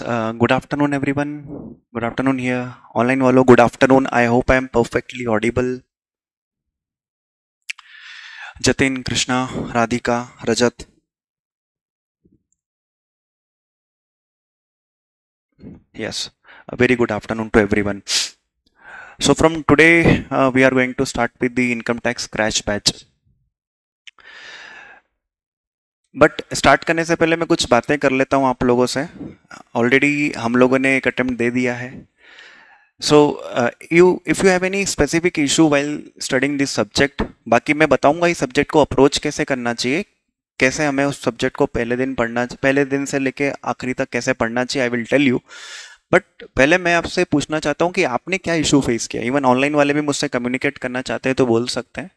Uh, good afternoon everyone good afternoon here online wallo good afternoon i hope i am perfectly audible jatin krishna radhika rajat yes a very good afternoon to everyone so from today uh, we are going to start with the income tax crash batch but start करने से पहले मैं कुछ बातें कर लेता हूँ आप लोगों से ऑलरेडी हम लोगों ने एक अटेम्प्ट दे दिया है so you if you have any specific issue while studying this subject बाकी मैं बताऊंगा इस सब्जेक्ट को अप्रोच कैसे करना चाहिए कैसे हमें उस सब्जेक्ट को पहले दिन पढ़ना पहले दिन से लेके आखिरी तक कैसे पढ़ना चाहिए I will tell you but पहले मैं आपसे पूछना चाहता हूँ कि आपने क्या इशू फेस किया इवन ऑनलाइन वाले भी मुझसे कम्युनिकेट करना चाहते हैं तो बोल सकते हैं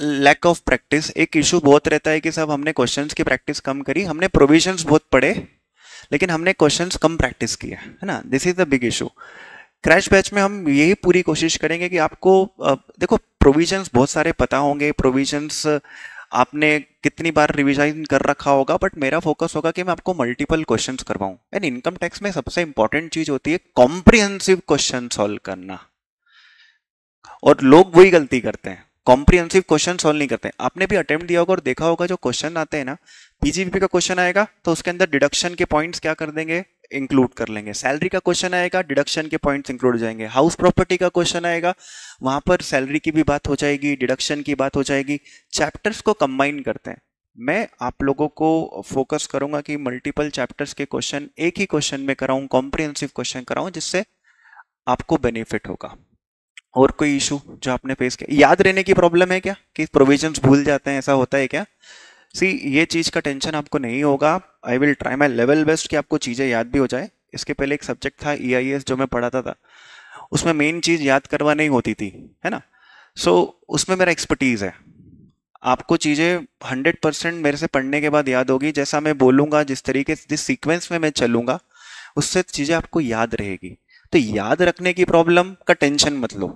लैक ऑफ प्रैक्टिस एक इशू बहुत रहता है कि साहब हमने क्वेश्चंस की प्रैक्टिस कम करी हमने प्रोविजंस बहुत पढ़े लेकिन हमने क्वेश्चंस कम प्रैक्टिस किए है ना this is the big issue crash batch में हम यही पूरी कोशिश करेंगे कि आपको देखो प्रोविजंस बहुत सारे पता होंगे प्रोविजंस आपने कितनी बार रिविजन कर रखा होगा बट मेरा फोकस होगा कि मैं आपको मल्टीपल क्वेश्चन करवाऊँ एंड इनकम टैक्स में सबसे इंपॉर्टेंट चीज होती है कॉम्प्रिहेंसिव क्वेश्चन सॉल्व करना और लोग वही गलती करते हैं कॉम्प्रिहेंसिव क्वेश्चन सोल्व नहीं करते आपने भी अटेम्प्ट दिया होगा और देखा होगा जो क्वेश्चन आते हैं ना पीजीबीपी का क्वेश्चन आएगा तो उसके अंदर डिडक्शन के पॉइंट्स क्या कर देंगे इंक्लूड कर लेंगे सैलरी का क्वेश्चन आएगा डिडक्शन के पॉइंट्स इंक्लूड हो जाएंगे हाउस प्रॉपर्टी का क्वेश्चन आएगा वहां पर सैलरी की भी बात हो जाएगी डिडक्शन की बात हो जाएगी चैप्टर्स को कंबाइन करते हैं मैं आप लोगों को फोकस करूंगा कि मल्टीपल चैप्टर्स के क्वेश्चन एक ही क्वेश्चन में कराऊं कॉम्प्रिहेंसिव क्वेश्चन कराऊं जिससे आपको बेनिफिट होगा और कोई इशू जो आपने फेस किया याद रहने की प्रॉब्लम है क्या कि प्रोविजंस भूल जाते हैं ऐसा होता है क्या सी ये चीज़ का टेंशन आपको नहीं होगा I will try my level best कि आपको चीज़ें याद भी हो जाए इसके पहले एक सब्जेक्ट था ई e जो मैं पढ़ाता था उसमें मेन चीज़ याद करवा नहीं होती थी है ना सो so, उसमें मेरा एक्सपर्टीज़ है आपको चीज़ें हंड्रेड परसेंट मेरे से पढ़ने के बाद याद होगी जैसा मैं बोलूँगा जिस तरीके से जिस सीक्वेंस में मैं चलूँगा उससे चीज़ें आपको याद रहेगी तो याद रखने की प्रॉब्लम का टेंशन मत लो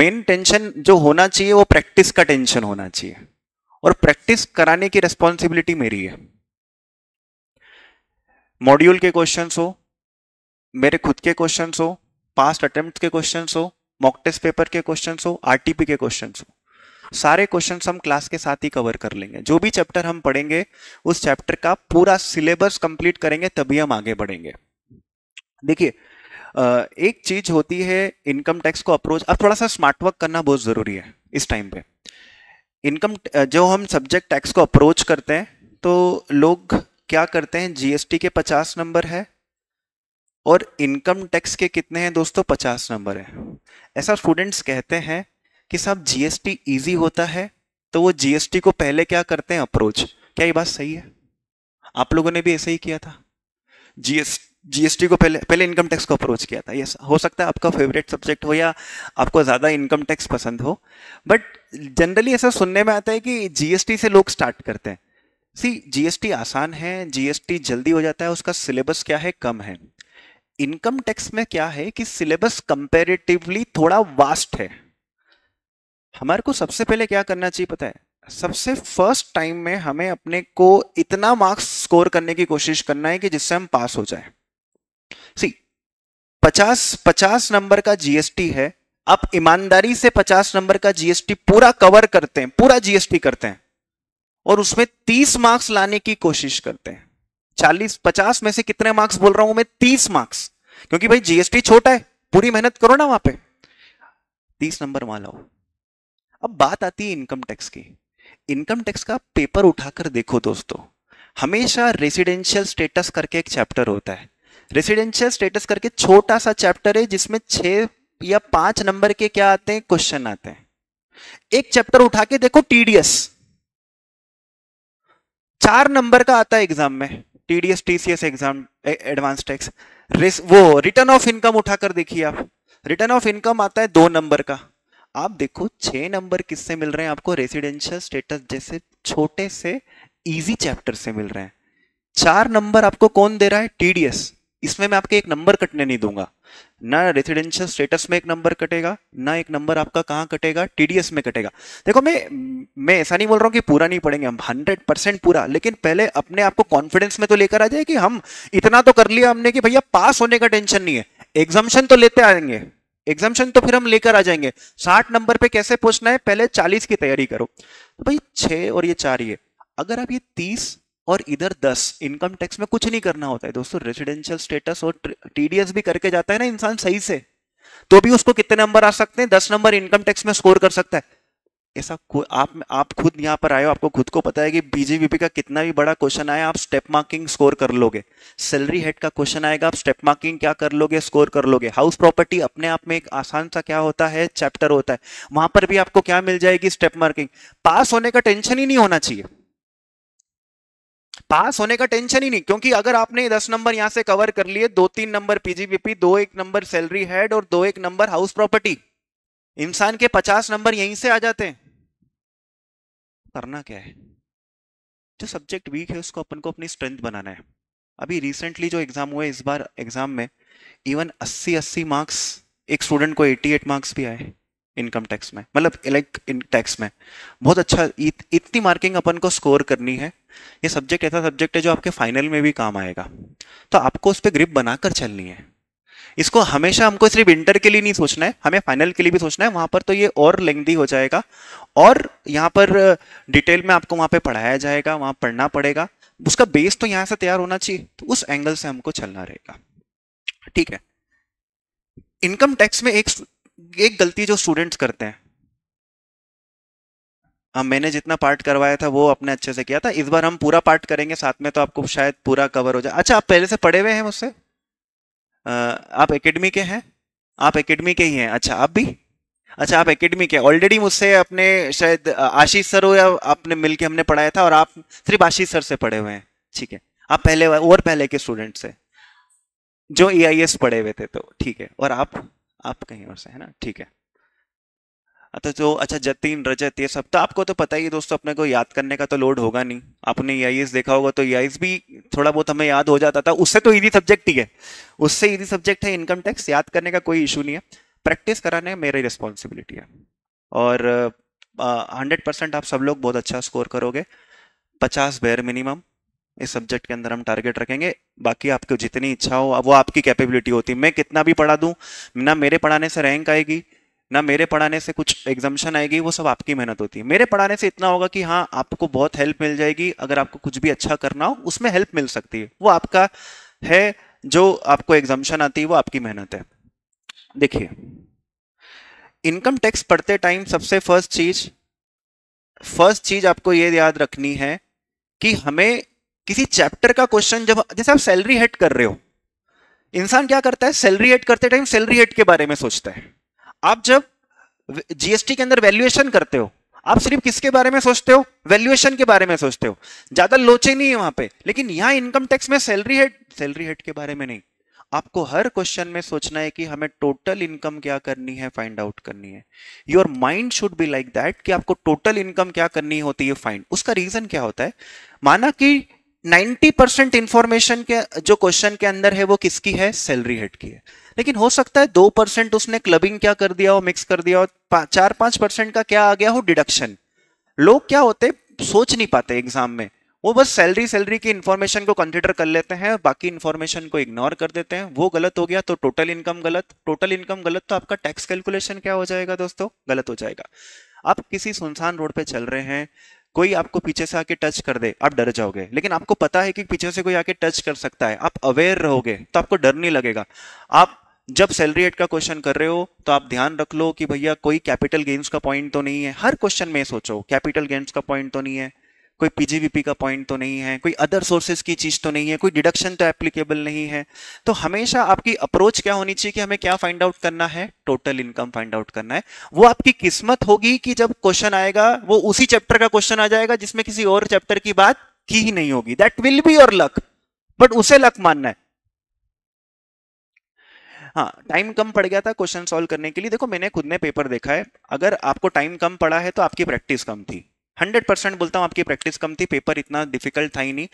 मेन टेंशन जो होना चाहिए वो प्रैक्टिस का टेंशन होना चाहिए और प्रैक्टिस कराने की रिस्पॉन्सिबिलिटी मेरी है मॉड्यूल के क्वेश्चन हो मेरे खुद के क्वेश्चन हो पास्ट अटेम्प्ट के क्वेश्चन हो मॉक टेस्ट पेपर के क्वेश्चन हो आरटीपी के क्वेश्चन हो सारे क्वेश्चन हम क्लास के साथ ही कवर कर लेंगे जो भी चैप्टर हम पढ़ेंगे उस चैप्टर का पूरा सिलेबस कंप्लीट करेंगे तभी हम आगे बढ़ेंगे देखिए एक चीज होती है इनकम टैक्स को अप्रोच अब थोड़ा सा स्मार्ट वर्क करना बहुत ज़रूरी है इस टाइम पे इनकम जो हम सब्जेक्ट टैक्स को अप्रोच करते हैं तो लोग क्या करते हैं जीएसटी के पचास नंबर है और इनकम टैक्स के कितने हैं दोस्तों पचास नंबर है ऐसा स्टूडेंट्स कहते हैं कि साहब जीएसटी इजी होता है तो वो जीएसटी को पहले क्या करते हैं अप्रोच क्या ये बात सही है आप लोगों ने भी ऐसा ही किया था जीएसटी जीएसटी को पहले पहले इनकम टैक्स को अप्रोच किया था यस हो सकता है आपका फेवरेट सब्जेक्ट हो या आपको ज़्यादा इनकम टैक्स पसंद हो बट जनरली ऐसा सुनने में आता है कि जीएसटी से लोग स्टार्ट करते हैं सी जीएसटी आसान है जीएसटी जल्दी हो जाता है उसका सिलेबस क्या है कम है इनकम टैक्स में क्या है कि सिलेबस कंपेरेटिवली थोड़ा वास्ट है हमारे को सबसे पहले क्या करना चाहिए पता है सबसे फर्स्ट टाइम में हमें अपने को इतना मार्क्स स्कोर करने की कोशिश करना है कि जिससे हम पास हो जाए सी पचास पचास नंबर का जीएसटी है आप ईमानदारी से पचास नंबर का जीएसटी पूरा कवर करते हैं पूरा जीएसटी करते हैं और उसमें तीस मार्क्स लाने की कोशिश करते हैं चालीस पचास में से कितने मार्क्स बोल रहा हूं मैं तीस मार्क्स क्योंकि भाई जीएसटी छोटा है पूरी मेहनत करो ना वहां पे 30 नंबर वहां लाओ अब बात आती है इनकम टैक्स की इनकम टैक्स का पेपर उठाकर देखो दोस्तों हमेशा रेसिडेंशियल स्टेटस करके एक चैप्टर होता है रेसिडेंशियल स्टेटस करके छोटा सा चैप्टर है जिसमें छह या पांच नंबर के क्या आते हैं क्वेश्चन आते हैं एक चैप्टर उठा के देखो टीडीएस चार नंबर का आता है एग्जाम में TDS TCS exam advance tax वो रिटर्न ऑफ इनकम उठाकर देखिए आप रिटर्न ऑफ इनकम आता है दो नंबर का आप देखो छह नंबर किससे मिल रहे हैं आपको रेसिडेंशियल स्टेटस जैसे छोटे से इजी चैप्टर से मिल रहे हैं चार नंबर आपको कौन दे रहा है टीडीएस इसमें मैं आपके एक नंबर कटने नहीं दूंगा ना रेसिडेंशियल स्टेटस में एक नंबर कटेगा ना एक नंबर आपका कहाँ कटेगा टीडीएस में कटेगा देखो मैं मैं ऐसा नहीं बोल रहा हूँ कि पूरा नहीं पढ़ेंगे हम हंड्रेड परसेंट पूरा लेकिन पहले अपने आप को कॉन्फिडेंस में तो लेकर आ जाए कि हम इतना तो कर लिया हमने कि भैया पास होने का टेंशन नहीं है एग्जामेशन तो लेते आएंगे एग्जामेशन तो फिर हम लेकर आ जाएंगे साठ नंबर पे कैसे पहुंचना है पहले चालीस की तैयारी करो तो भाई छः और ये चार ये अगर आप ये तीस और इधर दस इनकम टैक्स में कुछ नहीं करना होता है दोस्तों रेसिडेंशियल स्टेटस और टीडीएस भी करके जाता है ना इंसान सही से तो भी उसको कितने नंबर आ सकते हैं दस नंबर इनकम टैक्स में स्कोर कर सकता है ऐसा आप आप खुद यहां पर आए हो आपको खुद को पता है कि बीजेपी का कितना भी बड़ा क्वेश्चन आया आप स्टेप मार्किंग स्कोर कर लोगे सैलरी हेड का क्वेश्चन आएगा आप स्टेप मार्किंग क्या कर लोगे स्कोर कर लोगे हाउस प्रॉपर्टी अपने आप में एक आसान सा क्या होता है चैप्टर होता है वहां पर भी आपको क्या मिल जाएगी स्टेप मार्किंग पास होने का टेंशन ही नहीं होना चाहिए पास होने का टेंशन ही नहीं क्योंकि अगर आपने दस नंबर यहां से कवर कर लिए दो तीन नंबर पीजीबीपी दो एक नंबर सैलरी हेड और दो एक नंबर हाउस प्रॉपर्टी इंसान के पचास नंबर यहीं से आ जाते हैं करना क्या है जो सब्जेक्ट वीक है उसको अपन को अपनी स्ट्रेंथ बनाना है अभी रिसेंटली जो एग्जाम हुए इस बार एग्जाम में इवन अस्सी अस्सी मार्क्स एक स्टूडेंट को एट्टी एट मार्क्स भी आए इनकम टैक्स में मतलब लाइक इन टैक्स में बहुत अच्छा इत, इतनी मार्किंग अपन को स्कोर करनी है ये सब्जेक्ट ऐसा सब्जेक्ट है जो आपके फाइनल में भी काम आएगा तो आपको उस पर ग्रिप बनाकर चलनी है इसको हमेशा हमको सिर्फ इंटर के लिए नहीं सोचना है हमें फाइनल के लिए भी सोचना है वहां पर तो ये और लेंदी हो जाएगा और यहाँ पर डिटेल में आपको वहां पर पढ़ाया जाएगा वहां पढ़ना पड़ेगा उसका बेस तो यहाँ से तैयार होना चाहिए तो उस एंगल से हमको चलना रहेगा ठीक है इनकम टैक्स में एक एक गलती जो स्टूडेंट्स करते हैं हम हाँ, मैंने जितना पार्ट करवाया था वो अपने अच्छे से किया था इस बार हम पूरा पार्ट करेंगे साथ में तो आपको शायद पूरा कवर हो जाए अच्छा आप पहले से पढ़े हुए हैं मुझसे आप एकेडमी के हैं आप एकेडमी के ही हैं अच्छा आप भी अच्छा आप एकेडमी के ऑलरेडी मुझसे अपने शायद आशीष सर हो या आपने मिल हमने पढ़ाया था और आप सिर्फ आशीष सर से पढ़े हुए हैं ठीक है आप पहले और पहले के स्टूडेंट से जो ए e पढ़े हुए थे तो ठीक है और आप आप कहीं और से है ना ठीक है अतः अच्छा, जो अच्छा जतीन रजत ये सब तो आपको तो पता ही है दोस्तों अपने को याद करने का तो लोड होगा नहीं आपने ई e देखा होगा तो ई e भी थोड़ा बहुत हमें याद हो जाता था उससे तो ईजी सब्जेक्ट ही है उससे ईजी सब्जेक्ट है इनकम टैक्स याद करने का कोई इशू नहीं है प्रैक्टिस कराने मेरी रिस्पॉन्सिबिलिटी है और हंड्रेड परसेंट आप सब लोग बहुत अच्छा स्कोर करोगे पचास बेर मिनिमम इस सब्जेक्ट के अंदर हम टारगेट रखेंगे बाकी आपको जितनी इच्छा हो वो आपकी कैपेबिलिटी होती है मैं कितना भी पढ़ा दूँ ना मेरे पढ़ाने से रैंक आएगी ना मेरे पढ़ाने से कुछ एग्जामेशन आएगी वो सब आपकी मेहनत होती है मेरे पढ़ाने से इतना होगा कि हाँ आपको बहुत हेल्प मिल जाएगी अगर आपको कुछ भी अच्छा करना हो उसमें हेल्प मिल सकती है वो आपका है जो आपको एग्जामेशन आती है वो आपकी मेहनत है देखिए इनकम टैक्स पढ़ते टाइम सबसे फर्स्ट चीज फर्स्ट चीज आपको ये याद रखनी है कि हमें किसी चैप्टर का क्वेश्चन जब जैसे आप सैलरी हेट कर रहे हो इंसान क्या करता है सैलरी हेट करते टाइम सैलरी हेट के बारे में सोचता है आप जब जीएसटी के अंदर वैल्यूएशन करते हो आप सिर्फ किसके बारे में सोचते हो वैल्यूएशन के बारे में सोचते हो ज्यादा लोचे नहीं है वहां पे लेकिन यहां इनकम टैक्स में सैलरी हेड सैलरी हेड के बारे में नहीं आपको हर क्वेश्चन में सोचना है कि हमें टोटल इनकम क्या करनी है फाइंड आउट करनी है your mind should be like that कि आपको टोटल इनकम क्या करनी होती है फाइंड उसका रीजन क्या होता है माना कि 90 परसेंट इंफॉर्मेशन के जो क्वेश्चन के अंदर है वो किसकी है सैलरी हेड की है लेकिन हो सकता है दो परसेंट उसने क्लबिंग क्या कर दिया हो मिक्स कर दिया हो चार पांच परसेंट का क्या आ गया हो डिडक्शन लोग क्या होते सोच नहीं पाते एग्जाम में वो बस सैलरी सैलरी की इंफॉर्मेशन को कंसिडर कर लेते हैं बाकी इन्फॉर्मेशन को इग्नोर कर देते हैं वो गलत हो गया तो टोटल इनकम गलत टोटल इनकम गलत तो आपका टैक्स कैलकुलेशन क्या हो जाएगा दोस्तों गलत हो जाएगा आप किसी सुनसान रोड पे चल रहे हैं कोई आपको पीछे से आके टच कर दे आप डर जाओगे लेकिन आपको पता है कि पीछे से कोई आके टच कर सकता है आप अवेयर रहोगे तो आपको डर नहीं लगेगा आप जब सैलरी एट का क्वेश्चन कर रहे हो तो आप ध्यान रख लो कि भैया कोई कैपिटल गेन्स का पॉइंट तो नहीं है हर क्वेश्चन में सोचो कैपिटल गेन्स का पॉइंट तो नहीं है कोई पीजीवीपी का पॉइंट तो नहीं है कोई अदर सोर्सेज की चीज तो नहीं है कोई डिडक्शन तो एप्लीकेबल नहीं है तो हमेशा आपकी अप्रोच क्या होनी चाहिए कि हमें क्या फाइंड आउट करना है टोटल इनकम फाइंड आउट करना है वो आपकी किस्मत होगी कि जब क्वेश्चन आएगा वो उसी चैप्टर का क्वेश्चन आ जाएगा जिसमें किसी और चैप्टर की बात की ही नहीं होगी that will be your luck but उसे लक मानना है हाँ टाइम कम पड़ गया था क्वेश्चन सॉल्व करने के लिए देखो मैंने खुद ने पेपर देखा है अगर आपको टाइम कम पड़ा है तो आपकी प्रैक्टिस कम थी हंड्रेड परसेंट बोलता हूँ आपकी प्रैक्टिस कम थी पेपर इतना डिफिकल्ट था ही नहीं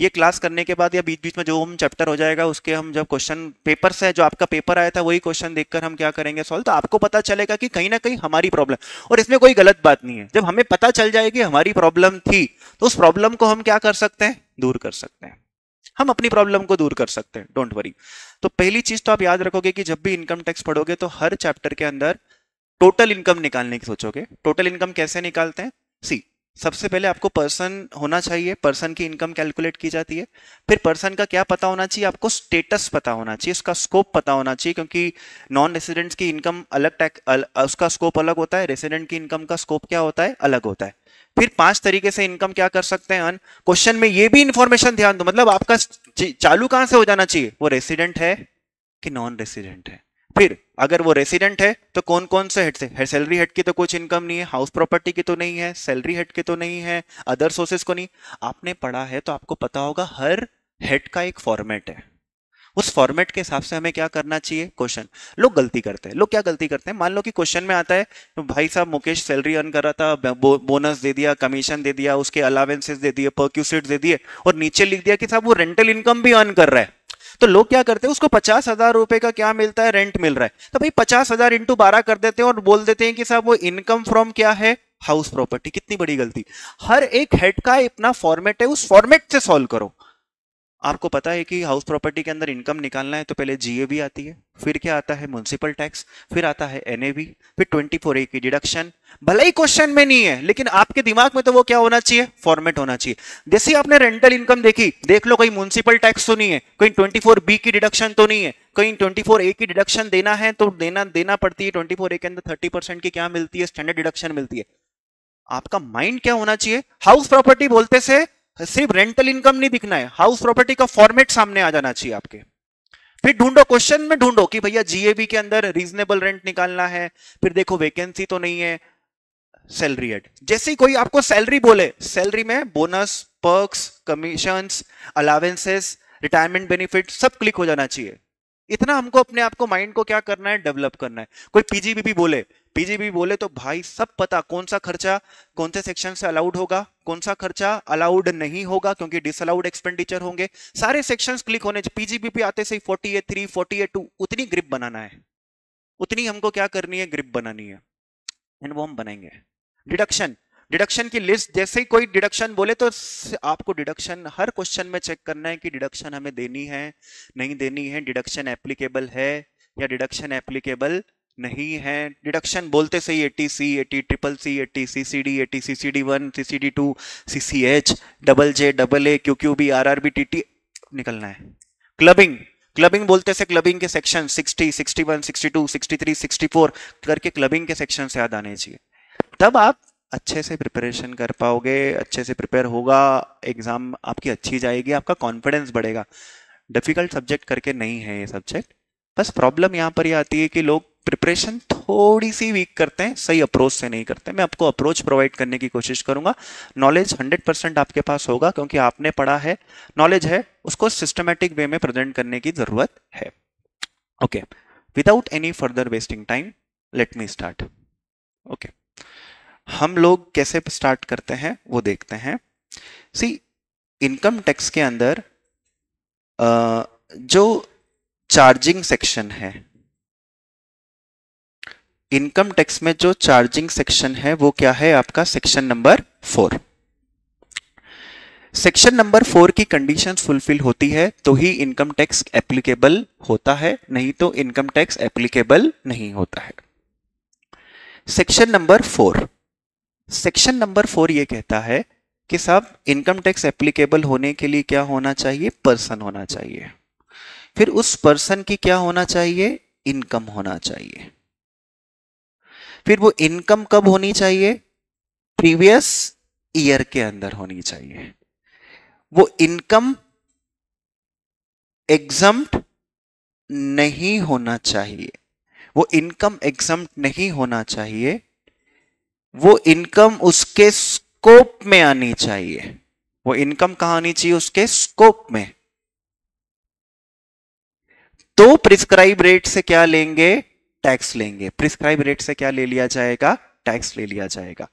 ये क्लास करने के बाद या बीच बीच में जो हम चैप्टर हो जाएगा उसके हम जब क्वेश्चन पेपर से जो आपका पेपर आया था वही क्वेश्चन देखकर हम क्या करेंगे सॉल्व तो आपको पता चलेगा कि कहीं ना कहीं हमारी प्रॉब्लम और इसमें कोई गलत बात नहीं है जब हमें पता चल जाएगी हमारी प्रॉब्लम थी तो उस प्रॉब्लम को हम क्या कर सकते हैं दूर कर सकते हैं हम अपनी प्रॉब्लम को दूर कर सकते हैं डोंट वरी तो पहली चीज तो आप याद रखोगे कि जब भी इनकम टैक्स पढ़ोगे तो हर चैप्टर के अंदर टोटल इनकम निकालने की सोचोगे टोटल इनकम कैसे निकालते हैं सी सबसे पहले आपको पर्सन होना चाहिए पर्सन की इनकम कैलकुलेट की जाती है फिर पर्सन का क्या पता होना चाहिए आपको स्टेटस पता होना चाहिए उसका स्कोप पता होना चाहिए क्योंकि नॉन रेसिडेंट्स की इनकम अलग टैक्स अल, उसका स्कोप अलग होता है रेसिडेंट की इनकम का स्कोप क्या होता है अलग होता है फिर पांच तरीके से इनकम क्या कर सकते हैं अन क्वेश्चन में ये भी इंफॉर्मेशन ध्यान दो मतलब आपका चालू कहां से हो जाना चाहिए वो रेसिडेंट है कि नॉन रेसिडेंट है फिर अगर वो रेसिडेंट है तो कौन कौन से हेड से सैलरी हेड की तो कुछ इनकम नहीं है हाउस प्रॉपर्टी की तो नहीं है सैलरी हेड की तो नहीं है अदर सोर्सेस को नहीं आपने पढ़ा है तो आपको पता होगा हर हेड का एक फॉर्मेट है उस फॉर्मेट के हिसाब से हमें क्या करना चाहिए क्वेश्चन लोग गलती करते हैं लोग क्या गलती करते हैं मान लो कि क्वेश्चन में आता है तो भाई साहब मुकेश सैलरी अर्न कर रहा था बो, बोनस दे दिया कमीशन दे दिया उसके अलावेंसेज दे दिए परक्यूसेट दे दिए और नीचे लिख दिया कि साहब वो रेंटल इनकम भी अर्न कर रहा है तो लोग क्या करते हैं उसको पचास हजार रुपए का क्या मिलता है रेंट मिल रहा है तो भाई पचास हजार इंटू बारह कर देते हैं और बोल देते हैं कि साहब वो इनकम फ्रॉम क्या है हाउस प्रॉपर्टी कितनी बड़ी गलती हर एक हेड का अपना फॉर्मेट है उस फॉर्मेट से सॉल्व करो आपको पता है कि हाउस प्रॉपर्टी के अंदर इनकम निकालना है तो पहले जीएबी आती है फिर क्या आता है म्यूनसिपल टैक्स फिर आता है एनएबी फिर ट्वेंटी फोर ए की डिडक्शन भले ही क्वेश्चन में नहीं है लेकिन आपके दिमाग में तो वो क्या होना चाहिए फॉर्मेट होना चाहिए जैसे आपने रेंटल इनकम देखी देख लो कहीं म्यूनसिपल टैक्स तो नहीं है कहीं ट्वेंटी फोर बी की डिडक्शन तो नहीं है कहीं ट्वेंटी फोर ए की डिडक्शन देना है तो देना देना पड़ती है ट्वेंटी फोर ए के अंदर थर्टी परसेंट की क्या मिलती है स्टैंडर्ड डिडक्शन मिलती है आपका माइंड क्या होना चाहिए हाउस प्रॉपर्टी बोलते से सिर्फ रेंटल इनकम नहीं दिखना है हाउस प्रॉपर्टी का फॉर्मेट सामने आ जाना चाहिए आपके फिर ढूंढो क्वेश्चन में ढूंढो कि भैया जीएबी के अंदर रीजनेबल रेंट निकालना है फिर देखो वेकेंसी तो नहीं है सैलरी एड जैसे ही कोई आपको सैलरी बोले सैलरी में bonus perks commission allowances retirement benefit सब क्लिक हो जाना चाहिए इतना हमको अपने आप को माइंड को क्या करना है डेवलप करना है कोई पीजीबीपी बोले पीजीबी बोले तो भाई सब पता कौन सा खर्चा कौन से सेक्शन से अलाउड होगा कौन सा खर्चा अलाउड नहीं होगा क्योंकि डिसअलाउड एक्सपेंडिचर होंगे सारे सेक्शंस क्लिक होने पीजीबी पे आते से forty A three forty eight two उतनी ग्रिप बनाना है उतनी हमको क्या करनी है ग्रिप बनानी है एंड वो हम बनाएंगे डिडक्शन डिडक्शन की लिस्ट जैसे ही कोई डिडक्शन बोले तो आपको डिडक्शन हर क्वेश्चन में चेक करना है कि डिडक्शन हमें देनी है नहीं देनी है डिडक्शन एप्लीकेबल है या डिडक्शन एप्लीकेबल नहीं है डिडक्शन बोलते से ही eighty C eighty triple C eighty C C D eighty C C D one C C D two C C H double J double A Q Q B R R B T T निकलना है clubbing clubbing बोलते से clubbing के section 60, 61, 62, 63, 64 करके clubbing के section से याद आने चाहिए तब आप अच्छे से प्रिपरेशन कर पाओगे अच्छे से प्रिपेयर होगा एग्जाम आपकी अच्छी जाएगी आपका कॉन्फिडेंस बढ़ेगा डिफिकल्ट सब्जेक्ट करके नहीं है ये सब्जेक्ट बस प्रॉब्लम यहाँ पर ये आती है कि लोग प्रिपरेशन थोड़ी सी वीक करते हैं सही अप्रोच से नहीं करते मैं आपको अप्रोच प्रोवाइड करने की कोशिश करूंगा नॉलेज 100% आपके पास होगा क्योंकि आपने पढ़ा है नॉलेज है उसको सिस्टमेटिक वे में प्रेजेंट करने की ज़रूरत है okay without any further wasting time let me start okay हम लोग कैसे स्टार्ट करते हैं वो देखते हैं सी इनकम टैक्स के अंदर जो चार्जिंग सेक्शन है इनकम टैक्स में जो चार्जिंग सेक्शन है वो क्या है आपका section number four section number four की कंडीशन फुलफिल होती है तो ही इनकम टैक्स एप्लीकेबल होता है नहीं तो इनकम टैक्स एप्लीकेबल नहीं होता है section number four section number four ये कहता है कि साहब इनकम टैक्स एप्लीकेबल होने के लिए क्या होना चाहिए पर्सन होना चाहिए फिर उस पर्सन की क्या होना चाहिए इनकम होना चाहिए फिर वो इनकम कब होनी चाहिए प्रीवियस ईयर के अंदर होनी चाहिए वो इनकम एग्जाम नहीं होना चाहिए वो इनकम एग्जाम नहीं होना चाहिए वो इनकम उसके स्कोप में आनी चाहिए वो इनकम कहा आनी चाहिए उसके स्कोप में तो प्रिस्क्राइब रेट से क्या लेंगे टैक्स लेंगे प्रिस्क्राइब रेट से क्या ले लिया जाएगा टैक्स ले लिया जाएगा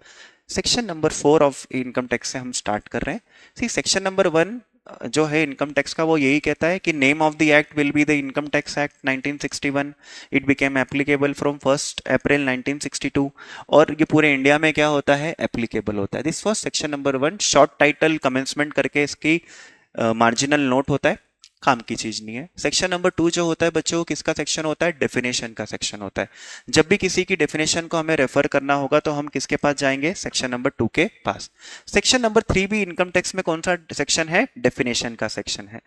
section number four of income tax से हम स्टार्ट कर रहे हैं सेक्शन नंबर वन जो है इनकम टैक्स का वो यही कहता है कि name of the act will be the income tax act 1961 it became applicable from first April 1962 और ये पूरे इंडिया में क्या होता है एप्लीकेबल होता है this first section number one short title commencement करके इसकी मार्जिनल uh, नोट होता है काम की चीज नहीं है सेक्शन नंबर टू जो होता है बच्चों को किसका सेक्शन होता है डेफिनेशन का सेक्शन होता है जब भी किसी की डेफिनेशन को हमें रेफर करना होगा तो हम किसके पास जाएंगे सेक्शन नंबर टू के पास सेक्शन नंबर थ्री भी इनकम टैक्स में कौन सा सेक्शन है डेफिनेशन का सेक्शन है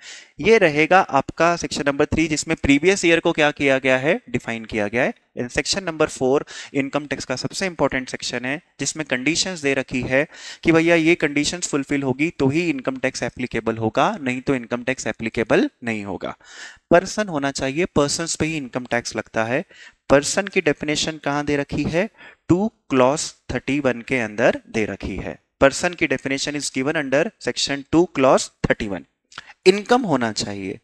ये रहेगा आपका सेक्शन नंबर थ्री जिसमें प्रीवियस ईयर को क्या किया गया है डिफाइन किया गया है in section number four income tax का सबसे इंपॉर्टेंट सेक्शन है जिसमें कंडीशंस दे रखी है कि भैया ये कंडीशंस फुलफिल होगी तो ही इनकम टैक्स एप्लीकेबल होगा नहीं तो इनकम टैक्स एप्लीकेबल नहीं होगा पर्सन होना चाहिए पर्सन पे ही इनकम टैक्स लगता है पर्सन की डेफिनेशन कहाँ दे रखी है टू क्लॉस थर्टी के अंदर दे रखी है पर्सन की definition is given under section two clause thirty income होना चाहिए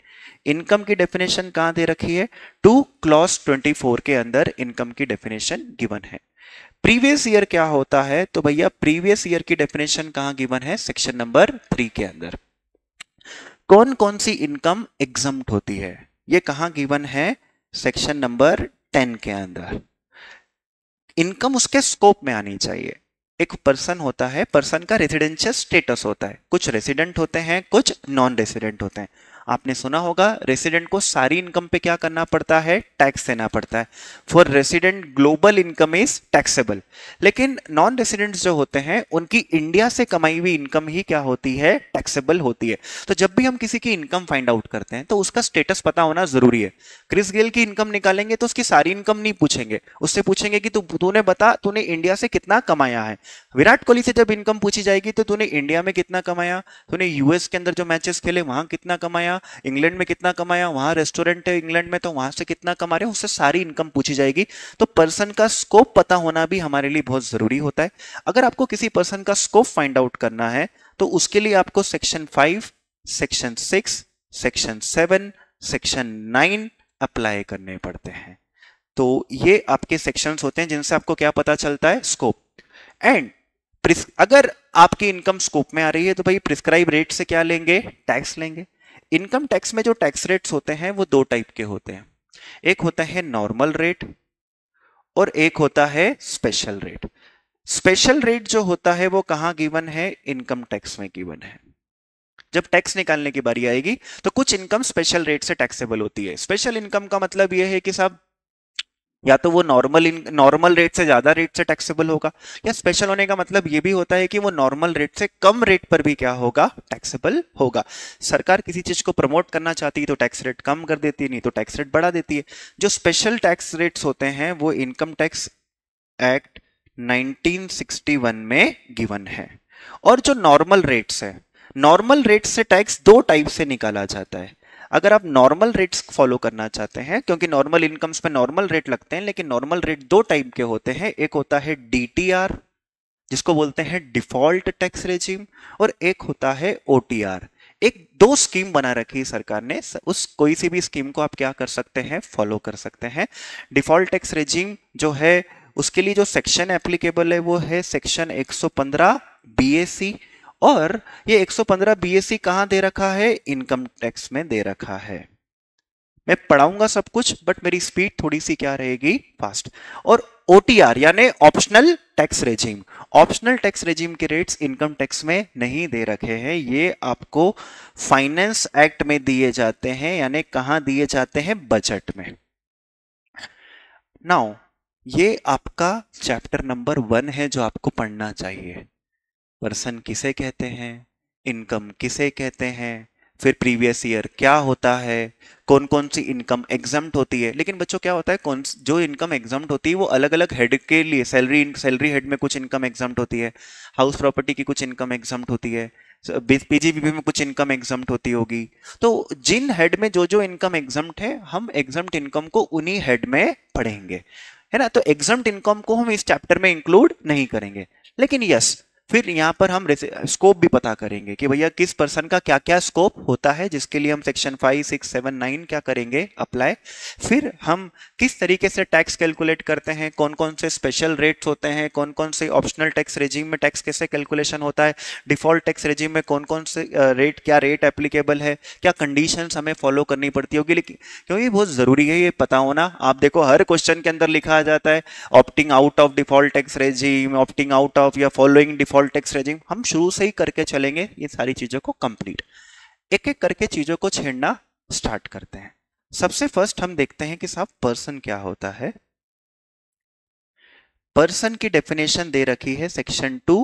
इनकम की डेफिनेशन कहां दे रखी है टू क्लॉस 24 के अंदर इनकम की डेफिनेशन गिवन है प्रीवियस ईयर क्या होता है तो भैया प्रीवियस ईयर की डेफिनेशन कहां गिवन है सेक्शन नंबर थ्री के अंदर कौन कौन सी इनकम एग्जाम होती है ये कहा गिवन है सेक्शन नंबर टेन के अंदर इनकम उसके स्कोप में आनी चाहिए एक पर्सन होता है पर्सन का रेसिडेंशियल स्टेटस होता है कुछ रेसिडेंट होते हैं कुछ नॉन रेसिडेंट होते हैं आपने सुना होगा रेसिडेंट को सारी इनकम पे क्या करना पड़ता है टैक्स देना पड़ता है for resident global income is taxable लेकिन नॉन रेसिडेंट जो होते हैं उनकी इंडिया से कमाई हुई इनकम ही क्या होती है टैक्सेबल होती है तो जब भी हम किसी की इनकम फाइंड आउट करते हैं तो उसका स्टेटस पता होना जरूरी है क्रिस गेल की इनकम निकालेंगे तो उसकी सारी इनकम नहीं पूछेंगे उससे पूछेंगे कि तू तूने बता तूने इंडिया से कितना कमाया है विराट कोहली से जब इनकम पूछी जाएगी तो तूने इंडिया में कितना कमाया तूने यूएस के अंदर जो मैचेस खेले वहां कितना कमाया कमाया इंग्लैंड में कितना कमाया वहां रेस्टोरेंट है इंग्लैंड में तो वहां से कितना कमा रहे हैं उससे सारी इनकम पूछी जाएगी तो पर्सन का स्कोप पता होना भी हमारे लिए बहुत जरूरी होता है अगर आपको किसी पर्सन का स्कोप फाइंड आउट करना है तो उसके लिए आपको section five section six section seven section nine apply करने पड़ते हैं तो ये आपके सेक्शंस होते हैं जिनसे आपको क्या पता चलता है स्कोप एंड अगर आपकी इनकम स्कोप में आ रही है तो भाई प्रिस्क्राइब रेट से क्या लेंगे टैक्स लेंगे इनकम टैक्स में जो टैक्स रेट्स होते हैं वो दो टाइप के होते हैं एक होता है नॉर्मल रेट और एक होता है स्पेशल रेट स्पेशल रेट जो होता है वो कहां गिवन है इनकम टैक्स में गिवन है जब टैक्स निकालने की बारी आएगी तो कुछ इनकम स्पेशल रेट से टैक्सेबल होती है स्पेशल इनकम का मतलब यह है कि साहब या तो वो नॉर्मल इन नॉर्मल रेट से ज्यादा रेट से टैक्सेबल होगा या स्पेशल होने का मतलब ये भी होता है कि वो नॉर्मल रेट से कम रेट पर भी क्या होगा टैक्सेबल होगा सरकार किसी चीज को प्रमोट करना चाहती है तो टैक्स रेट कम कर देती है नहीं तो टैक्स रेट बढ़ा देती है जो स्पेशल टैक्स रेट्स होते हैं वो इनकम टैक्स एक्ट नाइनटीन में गिवन है और जो नॉर्मल रेट्स है नॉर्मल रेट से टैक्स दो टाइप से निकाला जाता है अगर आप नॉर्मल रेट्स फॉलो करना चाहते हैं क्योंकि नॉर्मल इनकम्स पे नॉर्मल रेट लगते हैं लेकिन नॉर्मल रेट दो टाइप के होते हैं एक होता है डी जिसको बोलते हैं डिफॉल्ट टैक्स रेजिम और एक होता है ओ एक दो स्कीम बना रखी सरकार ने उस कोई सी भी स्कीम को आप क्या कर सकते हैं फॉलो कर सकते हैं डिफॉल्ट टैक्स रेजिम जो है उसके लिए जो सेक्शन एप्लीकेबल है वो है सेक्शन 115 बीएसी और ये 115 बीएससी कहां दे रखा है इनकम टैक्स में दे रखा है मैं पढ़ाऊंगा सब कुछ बट मेरी स्पीड थोड़ी सी क्या रहेगी फास्ट और ओटीआर यानी optional tax regime optional tax regime के रेट्स इनकम टैक्स में नहीं दे रखे हैं ये आपको फाइनेंस एक्ट में दिए जाते हैं यानी कहा दिए जाते हैं बजट में नाउ ये आपका चैप्टर नंबर वन है जो आपको पढ़ना चाहिए पर्सन किसे कहते हैं इनकम किसे कहते हैं फिर प्रीवियस ईयर क्या होता है कौन कौन सी इनकम एग्जाम होती है लेकिन बच्चों क्या होता है कौन जो इनकम एग्जाम होती है वो अलग अलग हेड के लिए सैलरी सैलरी हेड में कुछ इनकम एग्जाम होती है हाउस प्रॉपर्टी की कुछ इनकम एग्जाम होती है पीजीबीबी में कुछ इनकम एग्जाम होती होगी तो जिन हेड में जो जो इनकम एग्जाम है हम एग्जाम इनकम को उन्हीं हेड में पढ़ेंगे है ना तो एग्जाम इनकम को हम इस चैप्टर में इंक्लूड नहीं करेंगे लेकिन यस फिर यहाँ पर हम स्कोप भी पता करेंगे कि भैया किस पर्सन का क्या क्या स्कोप होता है जिसके लिए हम section five six seven nine क्या करेंगे अप्लाई फिर हम किस तरीके से टैक्स कैलकुलेट करते हैं कौन कौन से स्पेशल रेट्स होते हैं कौन कौन से ऑप्शनल टैक्स रेजिम में टैक्स कैसे कैलकुलेशन होता है डिफॉल्ट टैक्स रेजिम में कौन कौन से रेट क्या रेट एप्लीकेबल है क्या कंडीशन हमें फॉलो करनी पड़ती होगी लेकिन क्योंकि बहुत ज़रूरी है ये पता होना आप देखो हर क्वेश्चन के अंदर लिखा जाता है opting out of default tax regime opting out of या following default default tax regime हम शुरू से ही करके चलेंगे ये सारी चीज़ों को कंप्लीट एक एक करके चीज़ों को छेड़ना स्टार्ट करते हैं सबसे फर्स्ट हम देखते हैं कि साहब पर्सन क्या होता है पर्सन की डेफिनेशन दे रखी है section two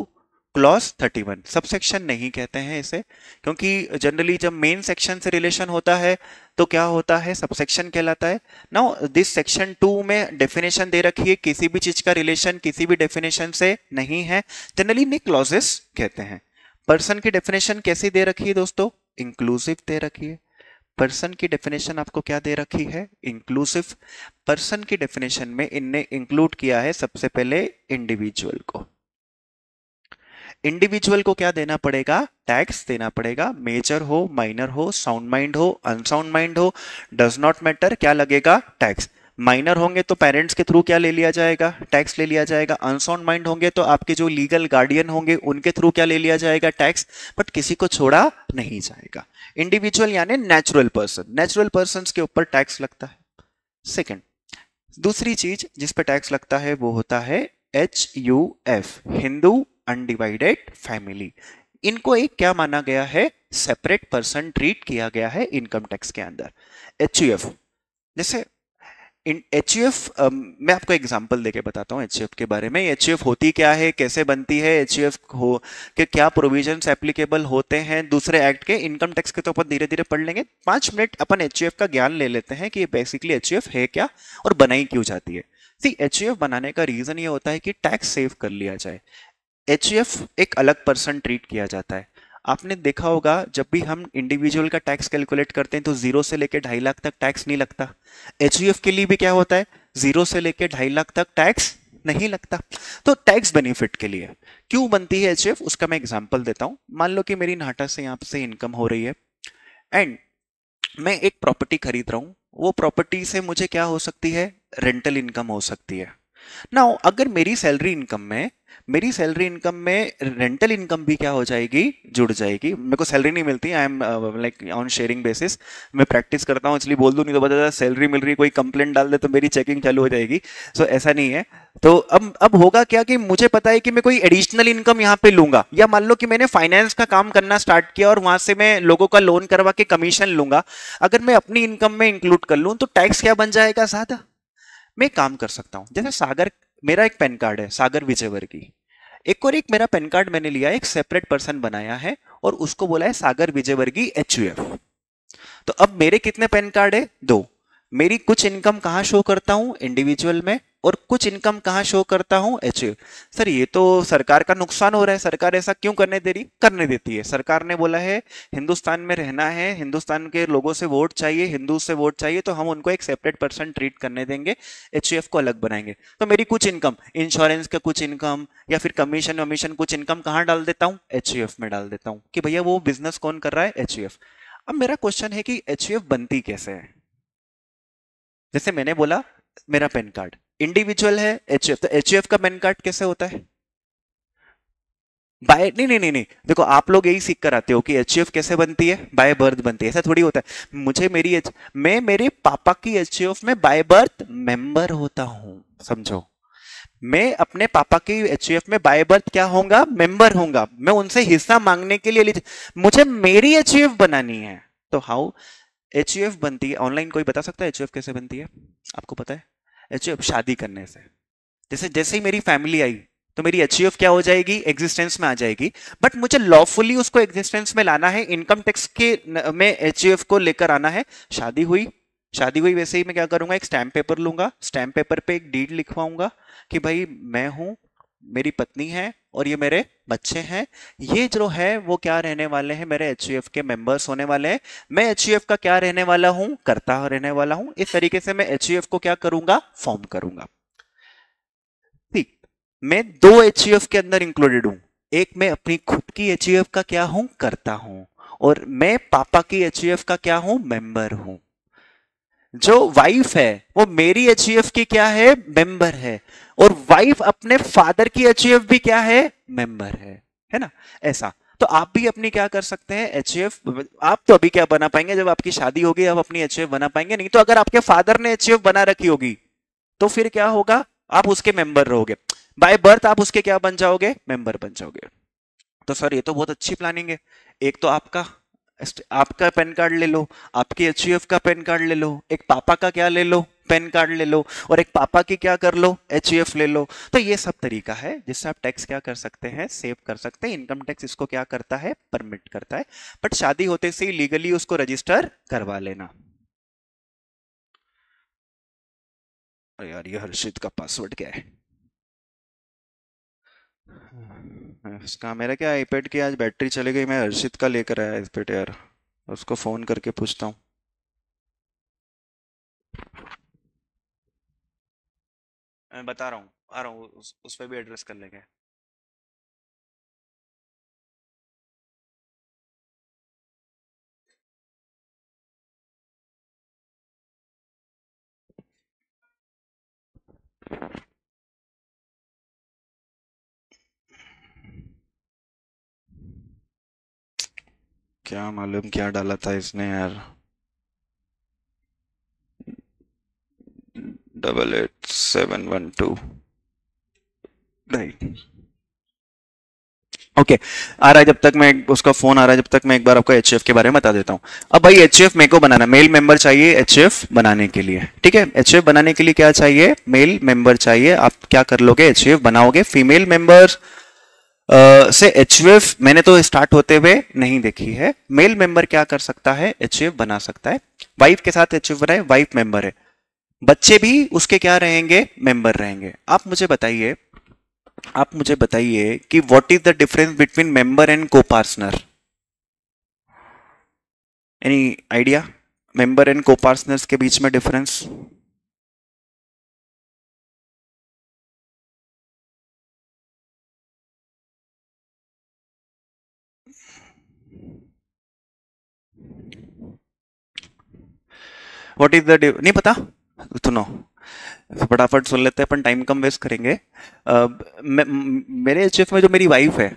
clause 31 sub section नहीं कहते हैं इसे क्योंकि जनरली जब मेन सेक्शन से रिलेशन होता है तो क्या होता है सबसेक्शन कहलाता है नाउ दिस सेक्शन टू में डेफिनेशन दे रखी है किसी भी चीज का रिलेशन किसी भी डेफिनेशन से नहीं है जनरली ने क्लॉजेस कहते हैं पर्सन की डेफिनेशन कैसी दे रखी है दोस्तों इंक्लूसिव दे रखी है पर्सन की डेफिनेशन आपको क्या दे रखी है इंक्लूसिव पर्सन की डेफिनेशन में इनने इंक्लूड किया है सबसे पहले इंडिविजुअल को इंडिविजुअल को क्या देना पड़ेगा टैक्स देना पड़ेगा मेजर हो माइनर हो साउंड माइंड हो अनसाउंड माइंड हो डज नॉट मैटर क्या लगेगा टैक्स माइनर होंगे तो पेरेंट्स के थ्रू क्या ले लिया जाएगा टैक्स ले लिया जाएगा अनसाउंड माइंड होंगे तो आपके जो लीगल गार्डियन होंगे उनके थ्रू क्या ले लिया जाएगा टैक्स बट किसी को छोड़ा नहीं जाएगा इंडिविजुअल यानी नेचुरल पर्सन नेचुरल पर्सन के ऊपर टैक्स लगता है सेकेंड दूसरी चीज जिस टैक्स लगता है वो होता है H U F Hindu undivided family इनको एक क्या माना गया है सेपरेट पर्सन ट्रीट किया गया है इनकम टैक्स के अंदर एच जैसे इन एच um, मैं आपको एग्जांपल देके बताता हूँ एच के बारे में एच होती क्या है कैसे बनती है एच हो के क्या प्रोविजन एप्लीकेबल होते हैं दूसरे एक्ट के इनकम टैक्स के तो अपन धीरे धीरे पढ़ लेंगे पाँच मिनट अपन एच का ज्ञान ले लेते हैं कि ये बेसिकली एच है क्या और बनाई क्यों जाती है सी एच बनाने का रीज़न ये होता है कि टैक्स सेव कर लिया जाए एच एक अलग पर्सन ट्रीट किया जाता है आपने देखा होगा जब भी हम इंडिविजुअल का टैक्स कैलकुलेट करते हैं तो जीरो से लेकर ढाई लाख तक टैक्स नहीं लगता एच के लिए भी क्या होता है जीरो से लेकर ढाई लाख तक टैक्स नहीं लगता तो टैक्स बेनिफिट के लिए क्यों बनती है एच उसका मैं एग्जाम्पल देता हूँ मान लो कि मेरी नाटा से यहाँ से इनकम हो रही है एंड मैं एक प्रॉपर्टी खरीद रहा हूँ वो प्रॉपर्टी से मुझे क्या हो सकती है रेंटल इनकम हो सकती है ना अगर मेरी सैलरी इनकम में मेरी सैलरी इनकम में रेंटल इनकम भी क्या हो जाएगी जुड़ जाएगी मेरे को सैलरी नहीं मिलती I am like on sharing basis मैं प्रैक्टिस करता हूँ इसलिए बोल दूँ नहीं तो बता सैलरी मिल रही कोई कंप्लेंट डाल दे तो मेरी चेकिंग चालू हो जाएगी सो so, ऐसा नहीं है तो अब अब होगा क्या कि मुझे पता है कि मैं कोई एडिशनल इनकम यहाँ पे लूंगा या मान लो कि मैंने फाइनेंस का काम करना स्टार्ट किया और वहां से मैं लोगों का लोन करवा के कमीशन लूंगा अगर मैं अपनी इनकम में इंक्लूड कर लूँ तो टैक्स क्या बन जाएगा साथ मैं काम कर सकता हूँ जैसे सागर मेरा एक पैन कार्ड है सागर विजयवर्गी एक और एक मेरा पैन कार्ड मैंने लिया एक सेपरेट पर्सन बनाया है और उसको बोला है सागर विजयवर्गी एच तो अब मेरे कितने पैन कार्ड है दो मेरी कुछ इनकम कहाँ शो करता हूँ इंडिविजुअल में और कुछ इनकम कहाँ शो करता हूँ एच सर ये तो सरकार का नुकसान हो रहा है सरकार ऐसा क्यों करने दे रही करने देती है सरकार ने बोला है हिंदुस्तान में रहना है हिंदुस्तान के लोगों से वोट चाहिए हिंदू से वोट चाहिए तो हम उनको एक सेपरेट पर्सन ट्रीट करने देंगे एच e को अलग बनाएंगे तो मेरी कुछ इनकम इंश्योरेंस का कुछ इनकम या फिर कमीशन वमीशन कुछ इनकम कहाँ डाल देता हूँ एच e में डाल देता हूँ कि भैया वो बिजनेस कौन कर रहा है एच e अब मेरा क्वेश्चन है कि एच बनती कैसे है जैसे मैंने बोला मेरा पैन कार्ड इंडिविजुअल है एच तो एच का पैन कार्ड कैसे होता है बाय नहीं नहीं नहीं देखो आप लोग यही सीख कर आते हो कि एच कैसे बनती है बाय बर्थ बनती है ऐसा थोड़ी होता है मुझे मेरी एच मैं मेरे पापा की एच में बाय बर्थ मेंबर होता हूं समझो मैं अपने पापा की एच में बाय बर्थ क्या होगा मेंबर होगा मैं उनसे हिस्सा मांगने के लिए मुझे मेरी एच बनानी है तो हाउ एच बनती है ऑनलाइन कोई बता सकता है एच कैसे बनती है आपको पता है एच शादी करने से जैसे जैसे ही मेरी फैमिली आई तो मेरी एच क्या हो जाएगी एग्जिस्टेंस में आ जाएगी बट मुझे लॉफुली उसको एग्जिस्टेंस में लाना है इनकम टैक्स के में एच को लेकर आना है शादी हुई शादी हुई वैसे ही मैं क्या करूंगा एक स्टैम्प पेपर लूंगा स्टैम्प पेपर पे एक डीड लिखवाऊंगा कि भाई मैं हूं मेरी पत्नी है और ये मेरे बच्चे हैं ये जो है वो क्या रहने वाले हैं मेरे एच e के मेंबर्स होने वाले हैं मैं एच e का क्या रहने वाला हूँ करता रहने वाला हूँ इस तरीके से मैं एच e को क्या करूंगा फॉर्म करूंगा ठीक मैं दो एच के अंदर इंक्लूडेड हूँ एक मैं अपनी खुद की एच का क्या हूँ करता हूँ और मैं पापा की एच का क्या हूँ मेंबर हूँ जो वाइफ है वो मेरी एच की क्या है मेंबर है और वाइफ अपने फादर की एच भी क्या है मेंबर है है ना ऐसा तो आप भी अपनी क्या कर सकते हैं एच आप तो अभी क्या बना पाएंगे जब आपकी शादी होगी आप अपनी एच बना पाएंगे नहीं तो अगर आपके फादर ने एच बना रखी होगी तो फिर क्या होगा आप उसके मेंबर रहोगे बाय बर्थ आप उसके क्या बन जाओगे मेंबर बन जाओगे तो सर ये तो बहुत अच्छी प्लानिंग है एक तो आपका आपका पैन कार्ड ले लो आपके एच का पैन कार्ड ले लो एक पापा का क्या ले लो पैन कार्ड ले लो और एक पापा की क्या कर लो एच ले लो तो ये सब तरीका है जिससे आप टैक्स क्या कर सकते हैं सेव कर सकते हैं इनकम टैक्स इसको क्या करता है परमिट करता है बट शादी होते से ही लीगली उसको रजिस्टर करवा लेना यार ये हर्षित का पासवर्ड क्या है हाँ, इसका मेरा क्या आईपैड की आज बैटरी चली गई मैं हर्षित का लेकर आया आईपैड यार उसको फ़ोन करके पूछता हूँ मैं बता रहा हूँ आ रहा हूँ उस, उस पर भी एड्रेस कर लेंगे Thank you. क्या मालूम क्या डाला था इसने यार double eight seven one two right okay okay. आ रहा है जब तक मैं उसका फोन आ रहा है जब तक मैं एक बार आपको एच के बारे में बता देता हूं अब भाई एच मेरे को बनाना मेल मेंबर चाहिए एच बनाने के लिए ठीक है एच बनाने के लिए क्या चाहिए मेल मेंबर चाहिए आप क्या कर लोगे एच बनाओगे फीमेल मेंबर से एच मैंने तो स्टार्ट होते हुए नहीं देखी है मेल मेंबर क्या कर सकता है एच बना सकता है वाइफ के साथ एच बनाए वाइफ मेंबर है बच्चे भी उसके क्या रहेंगे मेंबर रहेंगे आप मुझे बताइए आप मुझे बताइए कि what is the difference between member and coparcener any idea member and coparcener के बीच में डिफरेंस व्हाट इज द नहीं पता सुनो तो फटाफट सुन लेते हैं अपन टाइम कम वेस्ट करेंगे uh, मेरे एच में जो मेरी वाइफ है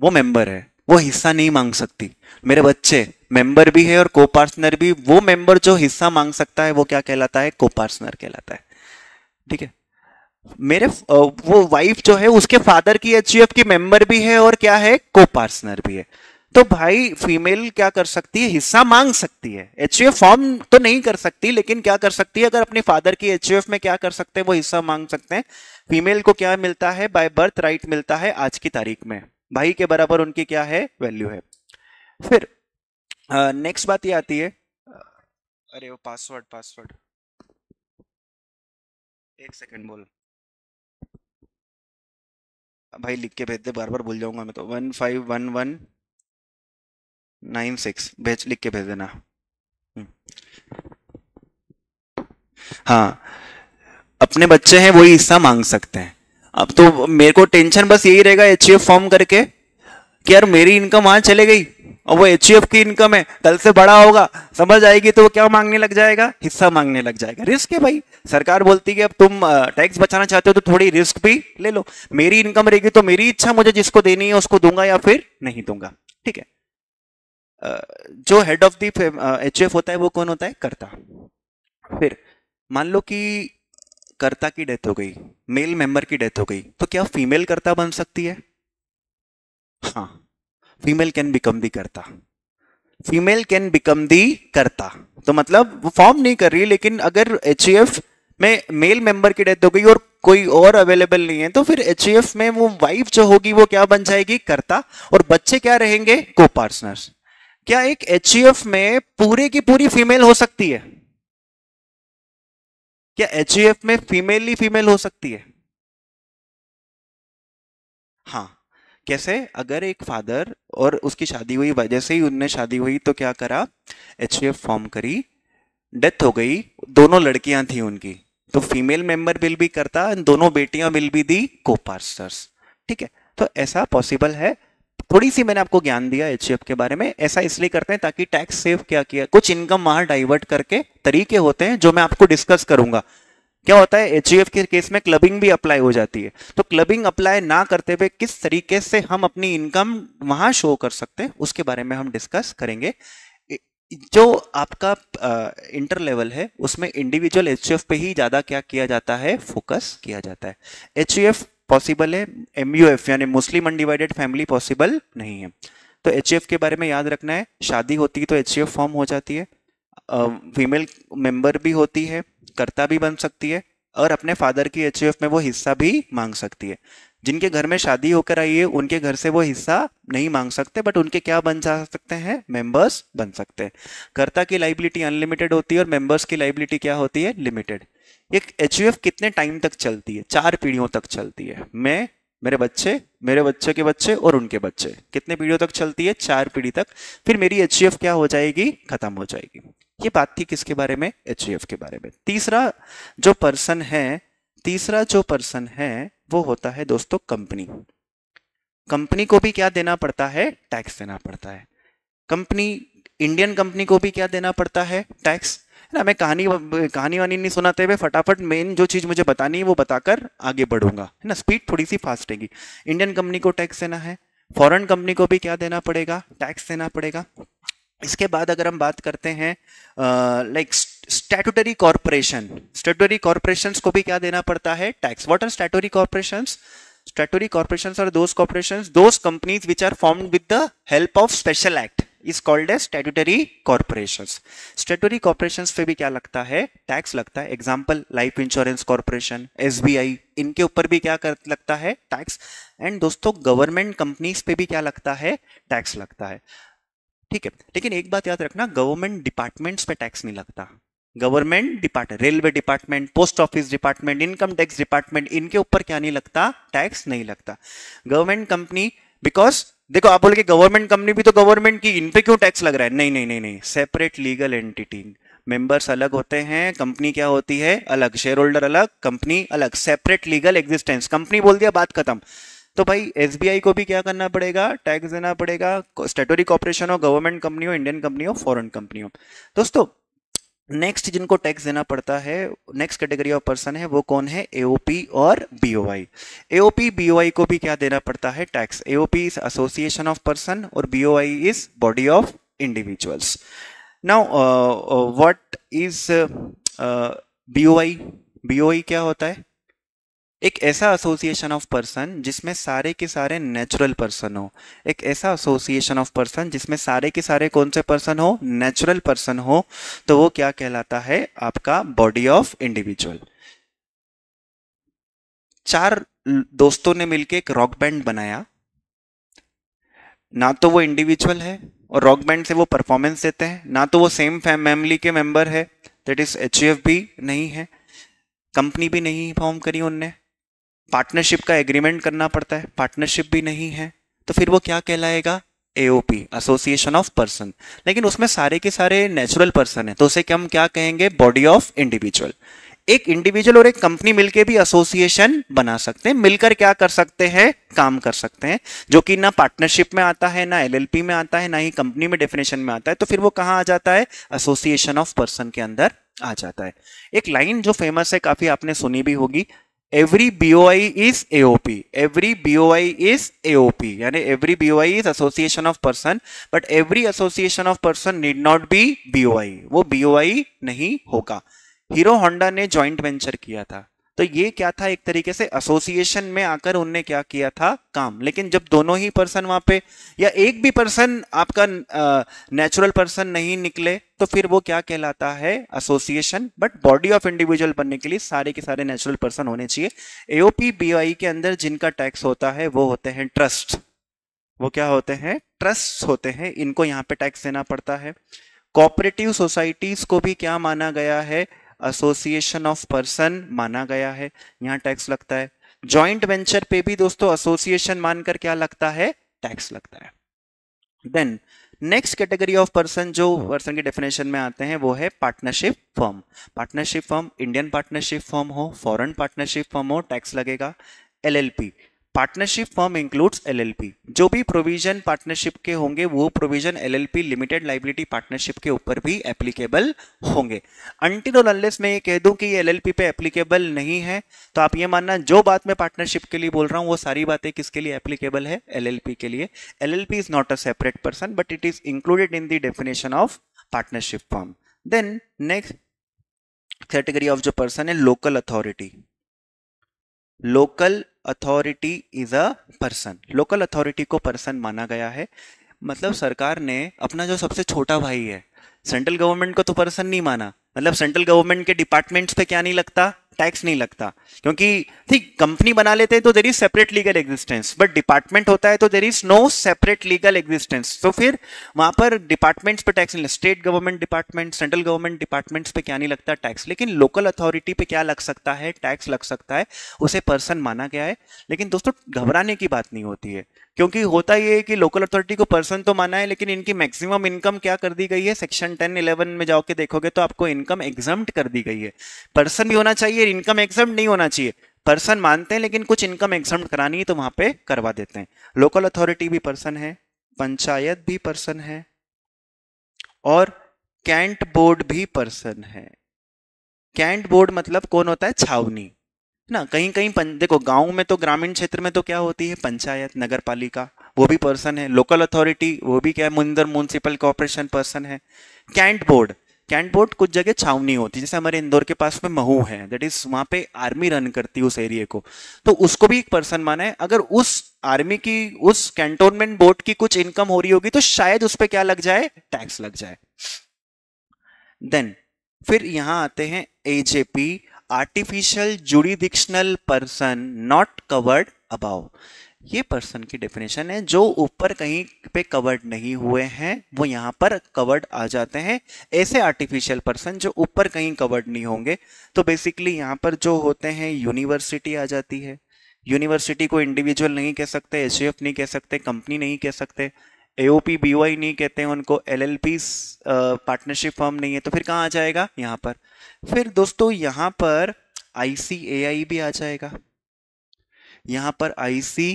वो मेंबर है वो हिस्सा नहीं मांग सकती मेरे बच्चे मेंबर भी है और को पार्टनर भी वो मेंबर जो हिस्सा मांग सकता है वो क्या कहलाता है को पार्सनर कहलाता है ठीक है मेरे वो वाइफ जो है उसके फादर की एच की मेंबर भी है और क्या है को पार्सनर भी है तो भाई फीमेल क्या कर सकती है हिस्सा मांग सकती है एच फॉर्म तो नहीं कर सकती लेकिन क्या कर सकती है अगर अपने फादर की एच में क्या कर सकते हैं वो हिस्सा मांग सकते हैं फीमेल को क्या मिलता है बाय बर्थ राइट मिलता है आज की तारीख में भाई के बराबर उनकी क्या है वैल्यू है फिर नेक्स्ट बात ये आती है अरे वो पासवर्ड पासवर्ड एक सेकंड बोल भाई लिख के भेज दे बार बार भूल जाऊंगा मैं तो one five one one nine six भेज लिख के भेज देना हम्म। हाँ अपने बच्चे हैं वही हिस्सा मांग सकते हैं अब तो मेरे को टेंशन बस यही रहेगा एच फॉर्म e करके कि यार मेरी इनकम वहां चले गई और वो एच e की इनकम है कल से बड़ा होगा समझ आएगी तो वो क्या मांगने लग जाएगा हिस्सा मांगने लग जाएगा रिस्क है भाई सरकार बोलती है कि अब तुम टैक्स बचाना चाहते हो तो थोड़ी रिस्क भी ले लो मेरी इनकम रहेगी तो मेरी इच्छा मुझे जिसको देनी है उसको दूंगा या फिर नहीं दूंगा ठीक है जो हेड ऑफ दी एच होता है वो कौन होता है कर्ता फिर मान लो कि कर्ता की डेथ हो गई मेल मेंबर की डेथ हो गई तो क्या फीमेल कर्ता बन सकती है हाँ फीमेल कैन बिकम दी कर्ता फीमेल कैन बिकम दी कर्ता तो मतलब वो फॉर्म नहीं कर रही लेकिन अगर एच में मेल मेंबर की डेथ हो गई और कोई और अवेलेबल नहीं है तो फिर एच में वो वाइफ जो होगी वो क्या बन जाएगी कर्ता और बच्चे क्या रहेंगे को पार्टनर्स क्या एक एच e में पूरे की पूरी फीमेल हो सकती है क्या एच e में फीमेल ही फीमेल हो सकती है हाँ कैसे अगर एक फादर और उसकी शादी हुई वजह से ही उनने शादी हुई तो क्या करा एच फॉर्म e करी डेथ हो गई दोनों लड़कियां थी उनकी तो फीमेल मेंबर बिल भी करता दोनों बेटियां बिल भी दी को पार्सर्स ठीक है तो ऐसा पॉसिबल है थोड़ी सी मैंने आपको ज्ञान दिया एच के बारे में ऐसा इसलिए करते हैं ताकि टैक्स सेव क्या किया कुछ इनकम वहां डाइवर्ट करके तरीके होते हैं जो मैं आपको डिस्कस करूंगा क्या होता है एच के केस में क्लबिंग भी अप्लाई हो जाती है तो क्लबिंग अप्लाई ना करते हुए किस तरीके से हम अपनी इनकम वहां शो कर सकते हैं उसके बारे में हम डिस्कस करेंगे जो आपका इंटर लेवल है उसमें इंडिविजुअल एच पे ही ज़्यादा क्या किया जाता है फोकस किया जाता है एच पॉसिबल है एम यानी मुस्लिम अनडिवाइडेड फैमिली पॉसिबल नहीं है तो एच के बारे में याद रखना है शादी होती है तो एच फॉर्म हो जाती है फीमेल मेंबर भी होती है कर्ता भी बन सकती है और अपने फादर की एच में वो हिस्सा भी मांग सकती है जिनके घर में शादी होकर आई है उनके घर से वो हिस्सा नहीं मांग सकते बट उनके क्या बन जा सकते हैं मेंबर्स बन सकते हैं कर्ता की लाइबिलिटी अनलिमिटेड होती है और मेंबर्स की लाइबिलिटी क्या होती है लिमिटेड एक एच कितने टाइम तक चलती है चार पीढ़ियों तक चलती है मैं मेरे बच्चे मेरे बच्चे के बच्चे और उनके बच्चे कितने पीढ़ियों तक चलती है चार पीढ़ी तक फिर मेरी एच क्या हो जाएगी खत्म हो जाएगी ये बात थी किसके बारे में एच के बारे में तीसरा जो पर्सन है तीसरा जो पर्सन है वो होता है दोस्तों कंपनी कंपनी को भी क्या देना पड़ता है टैक्स देना पड़ता है कंपनी इंडियन कंपनी को भी क्या देना पड़ता है टैक्स ना मैं कहानी कहानी वानी नहीं सुनाते हुए फटाफट मेन जो चीज़ मुझे बतानी है वो बताकर आगे बढ़ूंगा है ना स्पीड थोड़ी सी फास्ट रहेगी इंडियन कंपनी को टैक्स देना है फॉरेन कंपनी को भी क्या देना पड़ेगा टैक्स देना पड़ेगा इसके बाद अगर हम बात करते हैं like statutory corporation statutory corporation को भी क्या देना पड़ता है tax what are statutory corporation statutory corporation और those corporation those companies which are form with the help of special act is called as statutory corporations statutory corporations पे भी क्या लगता है टैक्स लगता है एग्जाम्पल लाइफ इंश्योरेंस कॉर्पोरेशन एस इनके ऊपर भी क्या कर, लगता है टैक्स एंड दोस्तों गवर्नमेंट कंपनीज पे भी क्या लगता है टैक्स लगता है ठीक है लेकिन एक बात याद रखना गवर्नमेंट डिपार्टमेंट्स पे टैक्स नहीं लगता government department railway department post office department income tax department इनके ऊपर क्या नहीं लगता टैक्स नहीं लगता गवर्नमेंट कंपनी बिकॉज देखो आप बोले गवर्नमेंट कंपनी भी तो गवर्नमेंट की इन पे क्यों टैक्स लग रहा है नहीं नहीं नहीं नहीं सेपरेट लीगल एंटिटी मेंबर्स अलग होते हैं कंपनी क्या होती है अलग शेयर होल्डर अलग कंपनी अलग सेपरेट लीगल एग्जिस्टेंस कंपनी बोल दिया बात खत्म तो भाई एस को भी क्या करना पड़ेगा टैक्स देना पड़ेगा स्टेटोरी कॉपरेशन हो गवर्नमेंट कंपनी हो इंडियन कंपनी हो फॉरन कंपनी हो दोस्तों नेक्स्ट जिनको टैक्स देना पड़ता है नेक्स्ट कैटेगरी ऑफ पर्सन है वो कौन है एओपी और बीओआई एओपी बीओआई को भी क्या देना पड़ता है tax AOP is association of person और BOI is body of individuals now what is BOI BOI क्या होता है एक ऐसा एसोसिएशन ऑफ पर्सन जिसमें सारे के सारे नेचुरल पर्सन हो एक ऐसा एसोसिएशन ऑफ पर्सन जिसमें सारे के सारे कौन से पर्सन हो नेचुरल पर्सन हो तो वो क्या कहलाता है आपका बॉडी ऑफ इंडिविजुअल चार दोस्तों ने मिलकर एक रॉक बैंड बनाया ना तो वो इंडिविजुअल है और रॉक बैंड से वो परफॉर्मेंस देते हैं ना तो वो सेम फैमिली के मेंबर है दैट इज एच नहीं है कंपनी भी नहीं फॉर्म करी उनने पार्टनरशिप का एग्रीमेंट करना पड़ता है पार्टनरशिप भी नहीं है तो फिर वो क्या कहलाएगा एओपी एसोसिएशन ऑफ पर्सन लेकिन उसमें सारे के सारे नेचुरल पर्सन है तो उसे हम क्या कहेंगे बॉडी ऑफ इंडिविजुअल एक इंडिविजुअल और एक कंपनी मिलके भी एसोसिएशन बना सकते हैं मिलकर क्या कर सकते हैं काम कर सकते हैं जो कि ना पार्टनरशिप में आता है ना एलएलपी में आता है ना ही कंपनी में डेफिनेशन में आता है तो फिर वो कहाँ आ जाता है एसोसिएशन ऑफ पर्सन के अंदर आ जाता है एक लाइन जो फेमस है काफी आपने सुनी भी होगी every B O I is AOP every B O I is AOP यानी every B O I is association of person but every association of person need not be B O I वो B O I नहीं होगा Hero Honda ने joint venture किया था तो ये क्या था एक तरीके से एसोसिएशन में आकर उनने क्या किया था काम लेकिन जब दोनों ही पर्सन वहां पे या एक भी पर्सन आपका नेचुरल पर्सन नहीं निकले तो फिर वो क्या कहलाता है association but body of individual बनने के लिए सारे के सारे नेचुरल पर्सन होने चाहिए एओपी बीओई के अंदर जिनका टैक्स होता है वो होते हैं ट्रस्ट वो क्या होते हैं ट्रस्ट होते हैं इनको यहाँ पे टैक्स देना पड़ता है कोऑपरेटिव सोसाइटीज को भी क्या माना गया है एसोसिएशन ऑफ पर्सन माना गया है यहाँ टैक्स लगता है ज्वाइंट वेंचर पे भी दोस्तों एसोसिएशन मानकर क्या लगता है टैक्स लगता है then next category of person जो पर्सन हाँ। के डेफिनेशन में आते हैं वो है partnership firm partnership firm Indian partnership firm हो फॉरेन पार्टनरशिप फर्म हो टैक्स लगेगा LLP partnership form includes LLP जो भी प्रोविजन पार्टनरशिप के होंगे वो provision LLP limited liability partnership के ऊपर भी एप्लीकेबल होंगे अनटिल और अनलेस मैं ये कह दूं कि ये एलएलपी पे एप्लीकेबल नहीं है तो आप ये मानना जो बात मैं पार्टनरशिप के लिए बोल रहा हूँ वो सारी बातें किसके लिए एप्लीकेबल है एल के लिए L is not a separate person but it is included in the definition of partnership form then next category of जो पर्सन है local authority local authority is a person local authority को person माना गया है मतलब सरकार ने अपना जो सबसे छोटा भाई है सेंट्रल गवर्नमेंट को तो पर्सन नहीं माना मतलब सेंट्रल गवर्नमेंट के डिपार्टमेंट्स पे क्या नहीं लगता टैक्स नहीं लगता क्योंकि ठीक कंपनी बना लेते हैं तो there is separate legal existence but department होता है तो there is no separate legal existence तो फिर वहां पर डिपार्टमेंट्स पे टैक्स नहीं state government department central government departments पे क्या नहीं लगता टैक्स लेकिन लोकल अथॉरिटी पे क्या लग सकता है टैक्स लग सकता है उसे पर्सन माना गया है लेकिन दोस्तों घबराने की बात नहीं होती है क्योंकि होता ये है कि लोकल अथॉरिटी को पर्सन तो माना है लेकिन इनकी मैक्सिमम इनकम क्या कर दी गई है सेक्शन टेन इलेवन में जाओके देखोगे तो आपको इनकम एग्जाम कर दी गई है पर्सन भी होना चाहिए फिर इनकम एक्सम नहीं होना चाहिए पर्सन मानते हैं लेकिन कुछ इनकम एक्सम करानी है तो वहां पे करवा देते हैं लोकल अथॉरिटी भी पर्सन है पंचायत भी पर्सन है और कैंट बोर्ड भी पर्सन है कैंट बोर्ड मतलब कौन होता है छावनी ना कहीं कहीं पन, देखो गांव में तो ग्रामीण क्षेत्र में तो क्या होती है पंचायत नगर पालिका वो भी पर्सन है लोकल अथॉरिटी वो भी क्या है मुंदर म्यूनसिपल कॉरपोरेशन पर्सन है कैंट बोर्ड बोर्ड कुछ जगह छावनी होती है जैसे हमारे इंदौर के पास में महू है दैट इज वहां पे आर्मी रन करती है उस एरिए को तो उसको भी एक पर्सन माना है अगर उस आर्मी की उस कैंटोनमेंट बोर्ड की कुछ इनकम हो रही होगी तो शायद उस पर क्या लग जाए टैक्स लग जाए देन फिर यहां आते हैं AJP artificial juridical person not covered above ये पर्सन की डेफिनेशन है जो ऊपर कहीं पे कवर्ड नहीं हुए हैं वो यहाँ पर कवर्ड आ जाते हैं ऐसे आर्टिफिशियल पर्सन जो ऊपर कहीं कवर्ड नहीं होंगे तो बेसिकली यहाँ पर जो होते हैं यूनिवर्सिटी आ जाती है यूनिवर्सिटी को इंडिविजुअल नहीं कह सकते एस नहीं कह सकते कंपनी नहीं कह सकते ए ओ पी नहीं कहते हैं उनको L L P partnership form नहीं है तो फिर कहाँ आ जाएगा यहाँ पर फिर दोस्तों यहाँ पर आई सी ए आई भी आ जाएगा यहाँ पर आई सी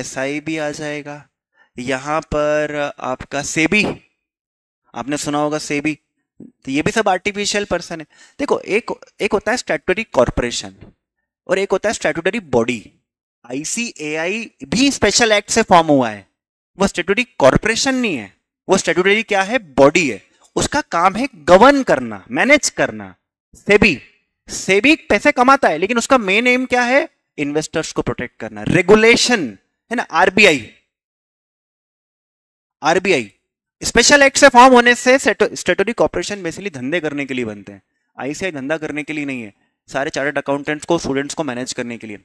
एस भी आ जाएगा यहाँ पर आपका सेबी आपने सुना होगा सेबी तो ये भी सब आर्टिफिशियल पर्सन है देखो एक एक होता है स्टैटूटरी कॉरपोरेशन और एक होता है स्टैटूटरी बॉडी आईसीएआई भी स्पेशल एक्ट से फॉर्म हुआ है वो स्टेटूटरी कॉरपोरेशन नहीं है वो स्टेटूटरी क्या है बॉडी है उसका काम है गवर्न करना मैनेज करना सेबी सेबी पैसे कमाता है लेकिन उसका मेन एम क्या है इन्वेस्टर्स को प्रोटेक्ट करना रेगुलेशन है ना आरबीआई आरबीआई स्पेशल एक्ट से फॉर्म होने से स्टेटोरी कॉपरेशन बेसिकली धंधे करने के लिए बनते हैं आईसीआई धंधा करने के लिए नहीं है सारे चार्टर्ड अकाउंटेंट्स को स्टूडेंट्स को मैनेज करने के लिए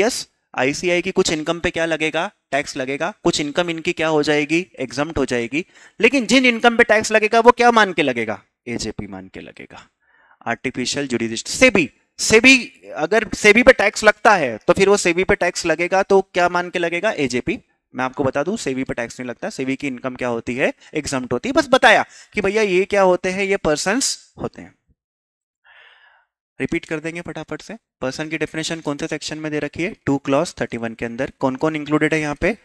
यस आईसीआई की कुछ इनकम पे क्या लगेगा टैक्स लगेगा कुछ इनकम इनकी क्या हो जाएगी एग्जाम हो जाएगी लेकिन जिन इनकम पे टैक्स लगेगा वो क्या मान के लगेगा एजेपी मान के लगेगा आर्टिफिशियल जुडिस्ट से भी सेबी अगर सेबी पे टैक्स लगता है तो फिर वो सेबी पे टैक्स लगेगा तो क्या मान के लगेगा एजेपी मैं आपको बता दूं सेवी पर टैक्स नहीं लगता सेवी की इनकम क्या होती है एग्जाम होती है बस बताया कि भैया ये क्या होते हैं ये पर्सन होते हैं रिपीट कर देंगे फटाफट से पर्सन की डेफिनेशन कौन से सेक्शन में दे रखी है टू क्लॉस थर्टी वन के अंदर कौन कौन इंक्लूडेड है यहाँ पे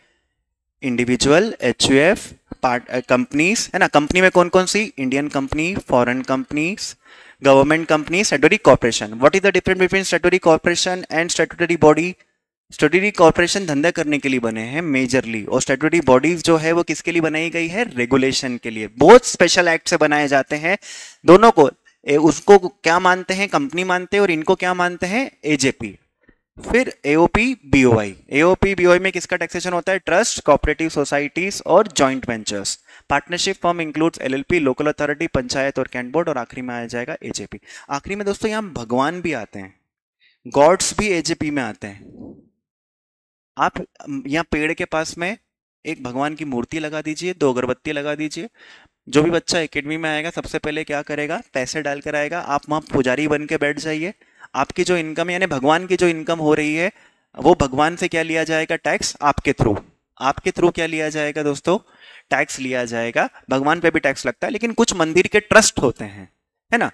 individual H U F part companies है ना कंपनी में कौन कौन सी Indian company foreign companies government company statutory corporation what is the difference between statutory corporation and statutory body statutory corporation धंधा करने के लिए बने हैं मेजरली और स्टेटरी बॉडीज जो है वो किसके लिए बनाई गई है रेगुलेशन के लिए बहुत स्पेशल एक्ट से बनाए जाते हैं दोनों को ए, उसको क्या मानते हैं कंपनी मानते हैं और इनको क्या मानते हैं एजेपी फिर एओपी बीओआई एओपी बीओआई में किसका टैक्सेशन होता है ट्रस्ट कॉपरेटिव सोसाइटीज और joint ventures partnership form includes LLP local authority panchayat और कैंटबोर्ड बोर्ड और आखिरी में आ जाएगा एजेपी आखिरी में दोस्तों यहाँ भगवान भी आते हैं गॉड्स भी एजेपी में आते हैं आप यहाँ पेड़ के पास में एक भगवान की मूर्ति लगा दीजिए दो अगरबत्ती लगा दीजिए जो भी बच्चा एकेडमी में आएगा सबसे पहले क्या करेगा पैसे डालकर आएगा आप वहां पुजारी बन के बैठ जाइए आपकी जो इनकम यानी भगवान की जो इनकम हो रही है वो भगवान से क्या लिया जाएगा टैक्स आपके थ्रू आपके थ्रू क्या लिया जाएगा दोस्तों टैक्स लिया जाएगा भगवान पे भी टैक्स लगता है लेकिन कुछ मंदिर के ट्रस्ट होते हैं है ना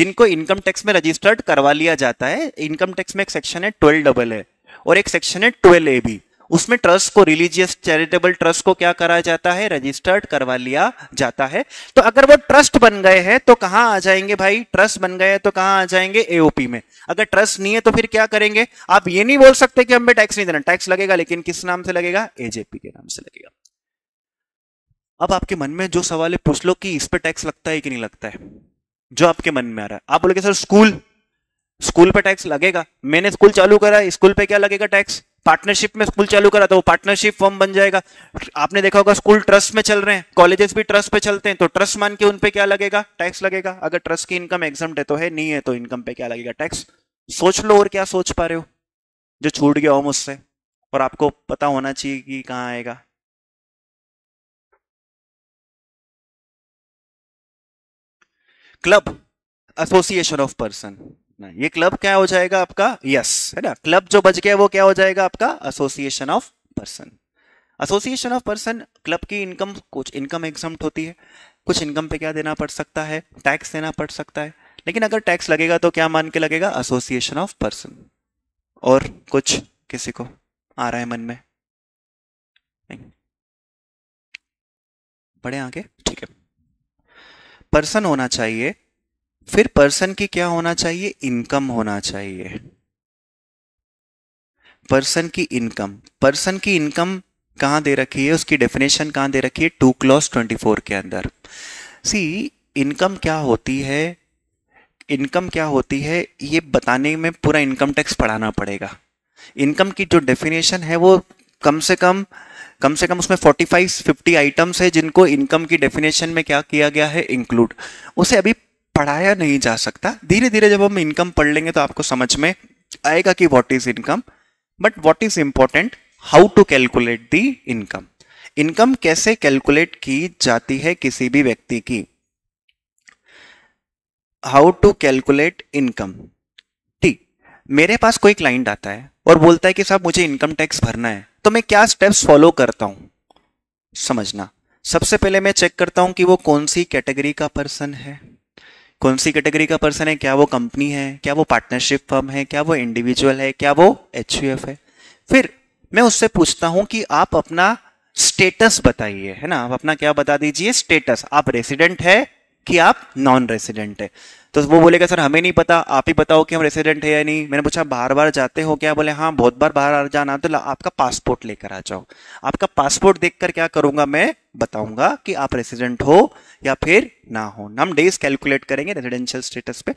जिनको इनकम टैक्स में रजिस्टर्ड करवा लिया जाता है इनकम टैक्स में एक सेक्शन है ट्वेल्व डबल है और एक सेक्शन है ट्वेल्व ए भी उसमें ट्रस्ट को रिलीजियस चैरिटेबल ट्रस्ट को क्या करा जाता है रजिस्टर्ड करवा लिया जाता है तो अगर वो ट्रस्ट बन गए हैं तो कहां आ जाएंगे भाई ट्रस्ट बन गए हैं तो कहां आ जाएंगे एओपी में अगर ट्रस्ट नहीं है तो फिर क्या करेंगे आप ये नहीं बोल सकते कि हमें टैक्स नहीं देना टैक्स लगेगा लेकिन किस नाम से लगेगा एजेपी के नाम से लगेगा अब आपके मन में जो सवाल है पूछ लो कि इस पर टैक्स लगता है कि नहीं लगता है जो आपके मन में आ रहा है आप बोले सर स्कूल स्कूल पे टैक्स लगेगा मैंने स्कूल चालू करा स्कूल पे क्या लगेगा टैक्स पार्टनरशिप में स्कूल चालू करा तो वो पार्टनरशिप फॉर्म बन जाएगा आपने देखा होगा स्कूल ट्रस्ट में चल रहे हैं कॉलेजेस भी ट्रस्ट पे चलते हैं तो ट्रस्ट मान के उनपे क्या लगेगा टैक्स लगेगा अगर ट्रस्ट की इनकम एग्जाम है तो है नहीं है तो इनकम पे क्या लगेगा टैक्स सोच लो और क्या सोच पा रहे हो जो छूट गया हो मुझसे और आपको पता होना चाहिए कि कहाँ आएगा क्लब एसोसिएशन ऑफ पर्सन रखना ये क्लब क्या हो जाएगा आपका यस yes, है ना क्लब जो बच गया वो क्या हो जाएगा आपका association of person association of person club की इनकम कुछ इनकम एग्जाम होती है कुछ इनकम पे क्या देना पड़ सकता है टैक्स देना पड़ सकता है लेकिन अगर टैक्स लगेगा तो क्या मान के लगेगा एसोसिएशन ऑफ पर्सन और कुछ किसी को आ रहा है मन में नहीं। पढ़े आगे ठीक है पर्सन होना चाहिए फिर पर्सन की क्या होना चाहिए इनकम होना चाहिए पर्सन की इनकम पर्सन की इनकम कहां दे रखी है उसकी डेफिनेशन कहां दे रखी है टू क्लॉस ट्वेंटी फोर के अंदर सी इनकम क्या होती है इनकम क्या होती है ये बताने में पूरा इनकम टैक्स पढ़ाना पड़ेगा इनकम की जो डेफिनेशन है वो कम से कम कम से कम उसमें 45 50 आइटम्स है जिनको इनकम की डेफिनेशन में क्या किया गया है इंक्लूड उसे अभी पढ़ाया नहीं जा सकता धीरे धीरे जब हम इनकम पढ़ लेंगे तो आपको समझ में आएगा कि what is income but what is important how to calculate the income income कैसे कैलकुलेट की जाती है किसी भी व्यक्ति की हाउ टू कैलकुलेट इनकम ठीक मेरे पास कोई क्लाइंट आता है और बोलता है कि साहब मुझे इनकम टैक्स भरना है तो मैं क्या स्टेप्स फॉलो करता हूं समझना सबसे पहले मैं चेक करता हूं कि वो कौन सी कैटेगरी का पर्सन है कौन सी कैटेगरी का पर्सन है क्या वो कंपनी है क्या वो पार्टनरशिप फर्म है क्या वो इंडिविजुअल है क्या वो एच है फिर मैं उससे पूछता हूं कि आप अपना स्टेटस बताइए है ना आप अपना क्या बता दीजिए स्टेटस आप रेसिडेंट है कि आप नॉन रेसिडेंट है तो वो बोलेगा सर हमें नहीं पता आप ही बताओ कि हम रेसिडेंट है या नहीं मैंने पूछा बार बार जाते हो क्या बोले हाँ बहुत बार बाहर जाना तो आपका पासपोर्ट लेकर आ जाओ आपका पासपोर्ट कर क्या करूंगा मैं बताऊंगा कि आप रेसिडेंट हो या फिर ना हो हम डेज कैलकुलेट करेंगे रेजिडेंशियल स्टेटस पे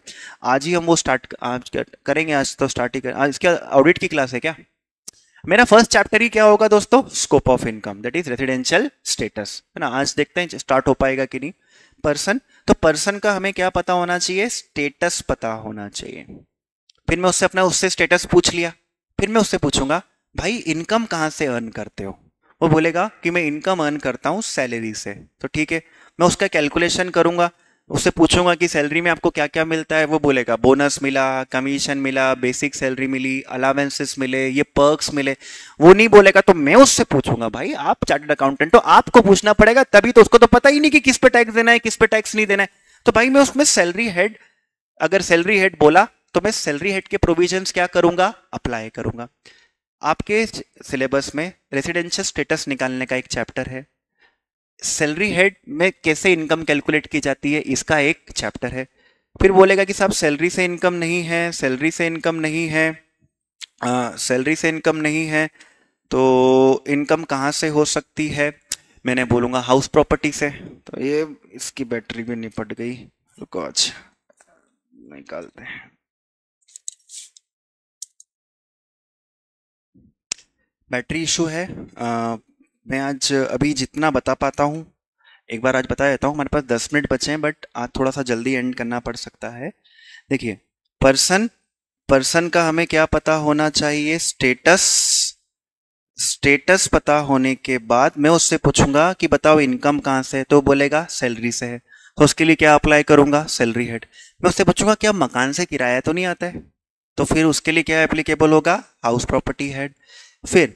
आज ही हम वो स्टार्ट आज करेंगे आज तो स्टार्ट ही कर, ऑडिट की क्लास है क्या मेरा फर्स्ट चैप्टर ही क्या होगा दोस्तों scope of income that is residential status है ना आज देखते हैं स्टार्ट हो पाएगा कि नहीं पर्सन तो पर्सन का हमें क्या पता होना चाहिए स्टेटस पता होना चाहिए फिर मैं उससे अपना उससे स्टेटस पूछ लिया फिर मैं उससे पूछूंगा भाई इनकम कहाँ से अर्न करते हो वो बोलेगा कि मैं इनकम अर्न करता हूँ सैलरी से तो ठीक है मैं उसका कैलकुलेशन करूंगा उससे पूछूंगा कि सैलरी में आपको क्या क्या मिलता है वो बोलेगा बोनस मिला कमीशन मिला बेसिक सैलरी मिली अलावेंसेस मिले ये पर्क्स मिले वो नहीं बोलेगा तो मैं उससे पूछूंगा भाई आप चार्टर्ड अकाउंटेंट हो आपको पूछना पड़ेगा तभी तो उसको तो पता ही नहीं कि किस पे टैक्स देना है किस पे टैक्स नहीं देना है तो भाई मैं उसमें सैलरी हेड अगर सैलरी हेड बोला तो मैं सैलरी हेड के प्रोविजन क्या करूंगा अप्लाई करूंगा आपके सिलेबस में रेसिडेंशियल स्टेटस निकालने का एक चैप्टर है सैलरी हेड में कैसे इनकम कैलकुलेट की जाती है इसका एक चैप्टर है फिर बोलेगा कि साहब सैलरी से इनकम नहीं है सैलरी से इनकम नहीं है सैलरी से इनकम नहीं है तो इनकम कहाँ से हो सकती है मैंने बोलूँगा हाउस प्रॉपर्टी से तो ये इसकी बैटरी भी निपट गई रुको आज अच्छा, निकालते हैं बैटरी इशू है आ, मैं आज अभी जितना बता पाता हूँ एक बार आज बता देता हूँ हमारे पास दस मिनट बचे हैं बट आज थोड़ा सा जल्दी एंड करना पड़ सकता है देखिए पर्सन पर्सन का हमें क्या पता होना चाहिए स्टेटस स्टेटस पता होने के बाद मैं उससे पूछूंगा कि बताओ इनकम कहाँ से है तो बोलेगा सैलरी से है तो उसके लिए क्या अप्लाई करूंगा सैलरी हेड मैं उससे पूछूंगा क्या मकान से किराया तो नहीं आता है तो फिर उसके लिए क्या एप्लीकेबल होगा हाउस प्रॉपर्टी हेड फिर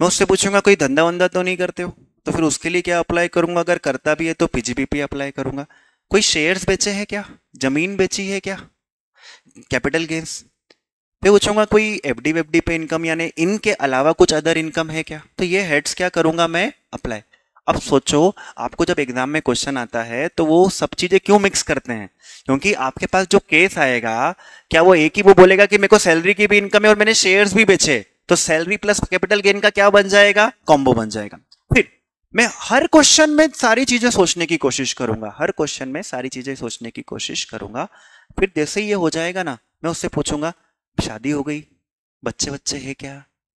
मैं उससे पूछूंगा कोई धंधा वंदा तो नहीं करते हो तो फिर उसके लिए क्या अप्लाई करूंगा अगर करता भी है तो पीजीबीपी अप्लाई करूंगा कोई शेयर्स बेचे हैं क्या जमीन बेची है क्या कैपिटल गेन्स मैं पूछूंगा कोई एफ डी वेफ डी पे इनकम यानी इनके अलावा कुछ अदर इनकम है क्या तो ये हेड्स क्या करूंगा मैं अप्लाई अब सोचो आपको जब एग्जाम में क्वेश्चन आता है तो वो सब चीजें क्यों मिक्स करते हैं क्योंकि आपके पास जो केस आएगा क्या वो एक ही वो बोलेगा कि मेरे को सैलरी की भी इनकम है और मैंने शेयर्स भी बेचे तो सैलरी प्लस कैपिटल गेन का क्या बन जाएगा कॉम्बो बन जाएगा फिर मैं हर क्वेश्चन में सारी चीजें सोचने की कोशिश करूंगा हर क्वेश्चन में सारी चीजें सोचने की कोशिश करूंगा फिर जैसे ये हो जाएगा ना मैं उससे पूछूंगा शादी हो गई बच्चे बच्चे है क्या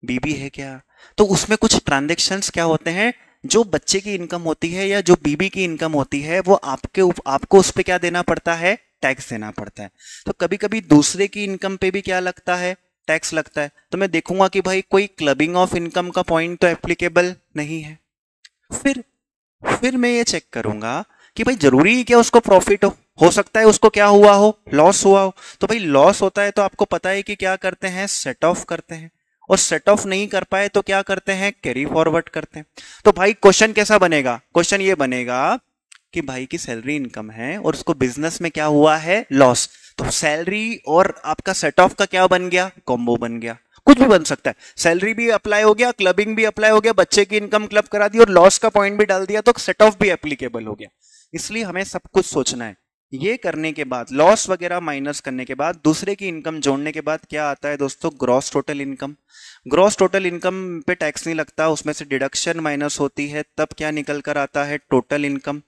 बीबी है क्या तो उसमें कुछ ट्रांजेक्शन क्या होते हैं जो बच्चे की इनकम होती है या जो बीबी की इनकम होती है वो आपके उप, आपको उस पर क्या देना पड़ता है टैक्स देना पड़ता है तो कभी कभी दूसरे की इनकम पे भी क्या लगता है टैक्स लगता है तो मैं देखूंगा कि भाई कोई क्लबिंग ऑफ इनकम का पॉइंट तो एप्लीकेबल नहीं है फिर फिर मैं ये चेक करूंगा कि भाई जरूरी है क्या उसको प्रॉफिट हो हो सकता है उसको क्या हुआ हो लॉस हुआ हो तो भाई लॉस होता है तो आपको पता है कि क्या करते हैं सेट ऑफ करते हैं और सेट ऑफ नहीं कर पाए तो क्या करते हैं कैरी फॉरवर्ड करते हैं तो भाई क्वेश्चन कैसा बनेगा क्वेश्चन ये बनेगा कि भाई की सैलरी इनकम है और उसको बिजनेस में क्या हुआ है लॉस तो सैलरी और आपका सेट ऑफ का क्या बन गया कॉम्बो बन गया कुछ भी बन सकता है सैलरी भी अप्लाई हो गया क्लबिंग भी अप्लाई हो गया बच्चे की इनकम क्लब करा दी और लॉस का पॉइंट भी डाल दिया तो सेट ऑफ भी एप्लीकेबल हो गया इसलिए हमें सब कुछ सोचना है ये करने के बाद लॉस वगैरह माइनस करने के बाद दूसरे की इनकम जोड़ने के बाद क्या आता है दोस्तों gross total income gross total income पे टैक्स नहीं लगता उसमें से डिडक्शन माइनस होती है तब क्या निकल कर आता है टोटल इनकम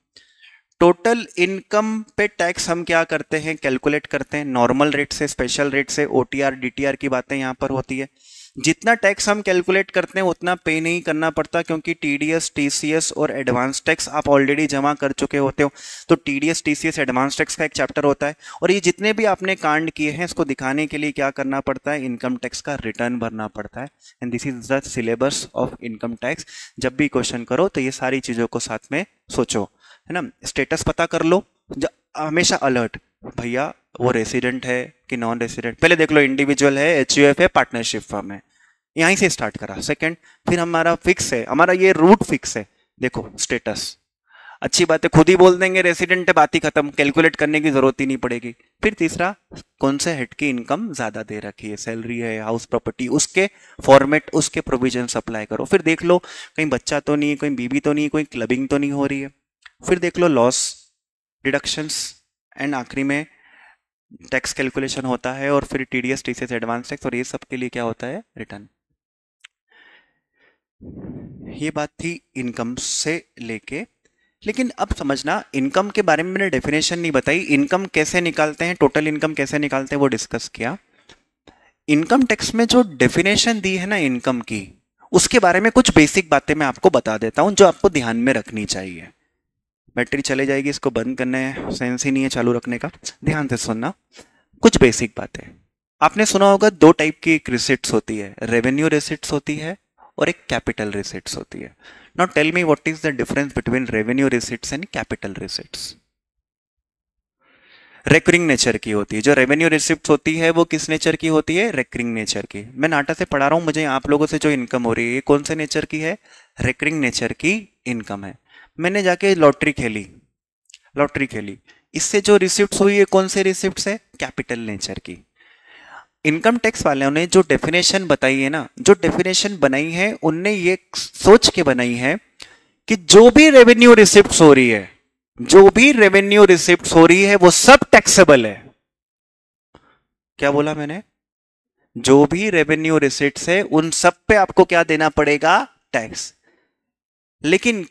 टोटल इनकम पे टैक्स हम क्या करते हैं कैलकुलेट करते हैं नॉर्मल रेट से स्पेशल रेट से O T R D T R की बातें यहाँ पर होती है जितना टैक्स हम कैलकुलेट करते हैं उतना पे नहीं करना पड़ता क्योंकि T D S T C S और एडवांस टैक्स आप ऑलरेडी जमा कर चुके होते हो तो T D S T C S advance tax का एक चैप्टर होता है और ये जितने भी आपने कांड किए हैं इसको दिखाने के लिए क्या करना पड़ता है इनकम टैक्स का रिटर्न भरना पड़ता है and this is the syllabus of income tax जब भी क्वेश्चन करो तो ये सारी चीज़ों को साथ में सोचो है ना स्टेटस पता कर लो हमेशा अलर्ट भैया वो रेसिडेंट है कि नॉन रेसिडेंट पहले देख लो इंडिविजुअल है एच है पार्टनरशिप फर्म है यहीं से स्टार्ट करा सेकंड फिर हमारा फिक्स है हमारा ये रूट फिक्स है देखो स्टेटस अच्छी बात है खुद ही बोल देंगे रेसिडेंट है बात ही खत्म कैलकुलेट करने की जरूरत ही नहीं पड़ेगी फिर तीसरा कौन से हेड की इनकम ज्यादा दे रखी है सैलरी है हाउस प्रॉपर्टी उसके फॉर्मेट उसके प्रोविजन अप्लाई करो फिर देख लो कहीं बच्चा तो नहीं कहीं बीबी तो नहीं कोई क्लबिंग तो नहीं हो रही है फिर देख लो लॉस डिडक्शंस एंड आखिरी में टैक्स कैलकुलेशन होता है और फिर टी डी एडवांस टैक्स और ये सब के लिए क्या होता है रिटर्न ये बात थी इनकम से लेके लेकिन अब समझना इनकम के बारे में मैंने डेफिनेशन नहीं बताई इनकम कैसे निकालते हैं टोटल इनकम कैसे निकालते हैं वो डिस्कस किया इनकम टैक्स में जो डेफिनेशन दी है ना इनकम की उसके बारे में कुछ बेसिक बातें मैं आपको बता देता हूँ जो आपको ध्यान में रखनी चाहिए बैटरी चले जाएगी इसको बंद करने सेंस ही नहीं है चालू रखने का ध्यान से सुनना कुछ बेसिक बातें आपने सुना होगा दो टाइप की रिसिट्स होती है रेवेन्यू रिसिट्स होती है और एक कैपिटल रिसिट्स होती है not tell me what is the difference between revenue receipts and capital receipts recurring nature की होती है जो रेवेन्यू रिसिप्ट होती है वो किस नेचर की होती है रेकरिंग नेचर की मैं नाटा से पढ़ा रहा हूँ मुझे आप लोगों से जो इनकम हो रही है ये कौन से नेचर की है रेकरिंग नेचर की इनकम है मैंने जाके लॉटरी खेली लॉटरी खेली इससे जो रिसिप्ट हुई है कौन से रिसिप्ट है कैपिटल नेचर की इनकम टैक्स वालों ने जो डेफिनेशन बताई है ना जो डेफिनेशन बनाई है उनने ये सोच के बनाई है कि जो भी रेवेन्यू रिसिप्ट हो रही है जो भी रेवेन्यू रिसिप्ट हो रही है वो सब टैक्सेबल है क्या बोला मैंने जो भी रेवेन्यू रिसिप्ट है उन सब पे आपको क्या देना पड़ेगा टैक्स लेकिन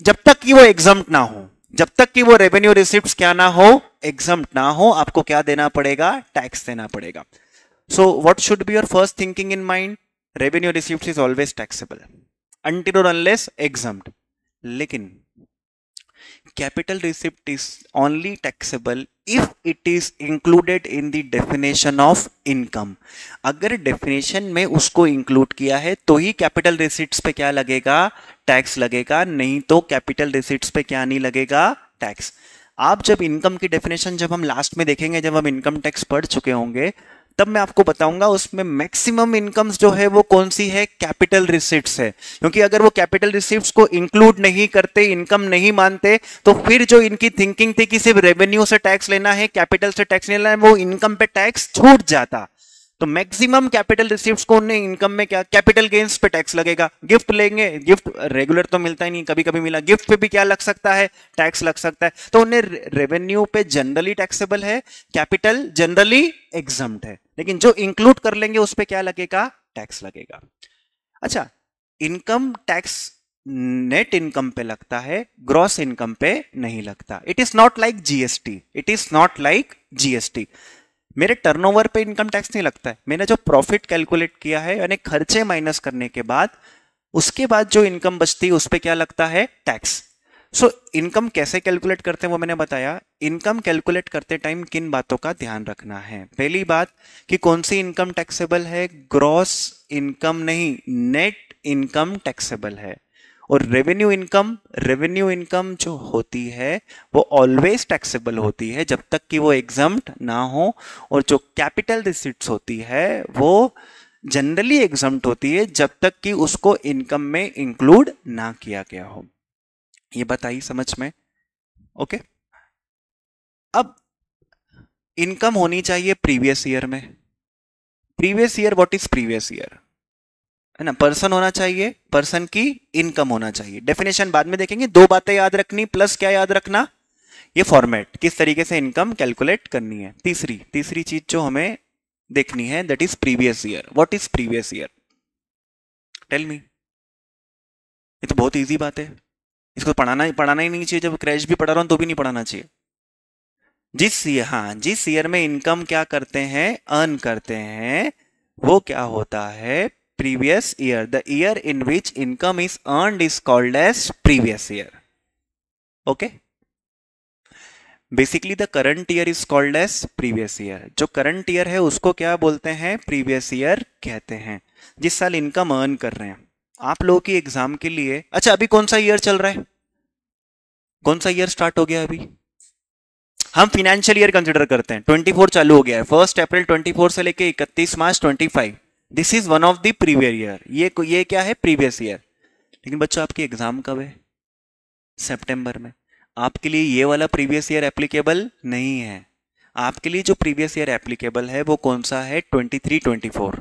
जब तक कि वो एग्जाम ना हो जब तक कि वो रेवेन्यू रिसिप्ट क्या ना हो एग्जाम ना हो आपको क्या देना पड़ेगा टैक्स देना पड़ेगा so what should be your first thinking in mind revenue receipt is always taxable until और अनलेस लेकिन capital receipt is only taxable if it is included in the definition of income अगर definition में उसको include किया है तो ही capital receipts पे क्या लगेगा tax लगेगा नहीं तो capital receipts पे क्या नहीं लगेगा tax आप जब इनकम की डेफिनेशन जब हम लास्ट में देखेंगे जब हम इनकम टैक्स पढ़ चुके होंगे तब मैं आपको बताऊंगा उसमें मैक्सिमम इनकम्स जो है वो कौन सी है कैपिटल रिसिप्ट है क्योंकि अगर वो कैपिटल रिसिप्ट को इंक्लूड नहीं करते इनकम नहीं मानते तो फिर जो इनकी थिंकिंग थी कि सिर्फ रेवेन्यू से टैक्स लेना है कैपिटल से टैक्स लेना है वो इनकम पे टैक्स छूट जाता तो मैक्सिमम कैपिटल रिसिप्ट को उन्हें इनकम में क्या कैपिटल गेन्स पे टैक्स लगेगा गिफ्ट लेंगे गिफ्ट रेगुलर तो मिलता ही नहीं कभी कभी मिला गिफ्ट पे भी क्या लग सकता है टैक्स लग सकता है तो उन्हें रेवेन्यू पे जनरली टैक्सेबल है कैपिटल जनरली एग्जम्ड है लेकिन जो इंक्लूड कर लेंगे उस पर क्या लगेगा टैक्स लगेगा अच्छा इनकम टैक्स नेट इनकम पे लगता है ग्रॉस इनकम पे नहीं लगता it is not like GST it is not like GST मेरे टर्नओवर पे इनकम टैक्स नहीं लगता है मैंने जो प्रॉफिट कैलकुलेट किया है यानी खर्चे माइनस करने के बाद उसके बाद जो इनकम बचती है उस पर क्या लगता है टैक्स सो इनकम कैसे कैलकुलेट करते हैं वो मैंने बताया इनकम कैलकुलेट करते टाइम किन बातों का ध्यान रखना है पहली बात कि कौन सी इनकम टैक्सेबल है ग्रॉस इनकम नहीं नेट इनकम टैक्सेबल है और रेवेन्यू इनकम रेवेन्यू इनकम जो होती है वो ऑलवेज टैक्सेबल होती है जब तक कि वो एग्जाम ना हो और जो कैपिटल रिसिट्स होती है वो जनरली एग्जाम होती है जब तक कि उसको इनकम में इंक्लूड ना किया गया हो ये बताइए समझ में ओके अब इनकम होनी चाहिए प्रीवियस ईयर में previous year what is previous year है ना पर्सन होना चाहिए पर्सन की इनकम होना चाहिए डेफिनेशन बाद में देखेंगे दो बातें याद रखनी प्लस क्या याद रखना ये फॉर्मेट किस तरीके से इनकम कैलकुलेट करनी है तीसरी तीसरी चीज जो हमें देखनी है that is previous year what is previous year tell me ये तो बहुत इजी बात है इसको तो पढ़ाना ही पढ़ाना ही नहीं चाहिए जब क्रैश भी पढ़ा रहा हूं तो भी नहीं पढ़ाना चाहिए जिस ईयर हाँ जिस ईयर में इनकम क्या करते हैं अर्न करते हैं वो क्या होता है previous year the year in which income is earn is called as previous year okay basically the current year is called as previous year जो करंट ईयर है उसको क्या बोलते हैं प्रीवियस ईयर कहते हैं जिस साल इनकम अर्न कर रहे हैं आप लोगों की एग्जाम के लिए अच्छा अभी कौन सा ईयर चल रहा है कौन सा ईयर स्टार्ट हो गया अभी हम फिनेंशियल ईयर कंसिडर करते हैं 24 चालू हो गया है फर्स्ट अप्रैल 24 से लेके 31 March 25 this is one of the previous year ये ये क्या है प्रीवियस ईयर लेकिन बच्चों आपकी एग्जाम कब है सेप्टेम्बर में आपके लिए ये वाला प्रीवियस ईयर एप्लीकेबल नहीं है आपके लिए जो प्रीवियस ईयर एप्लीकेबल है वो कौन सा है 23 24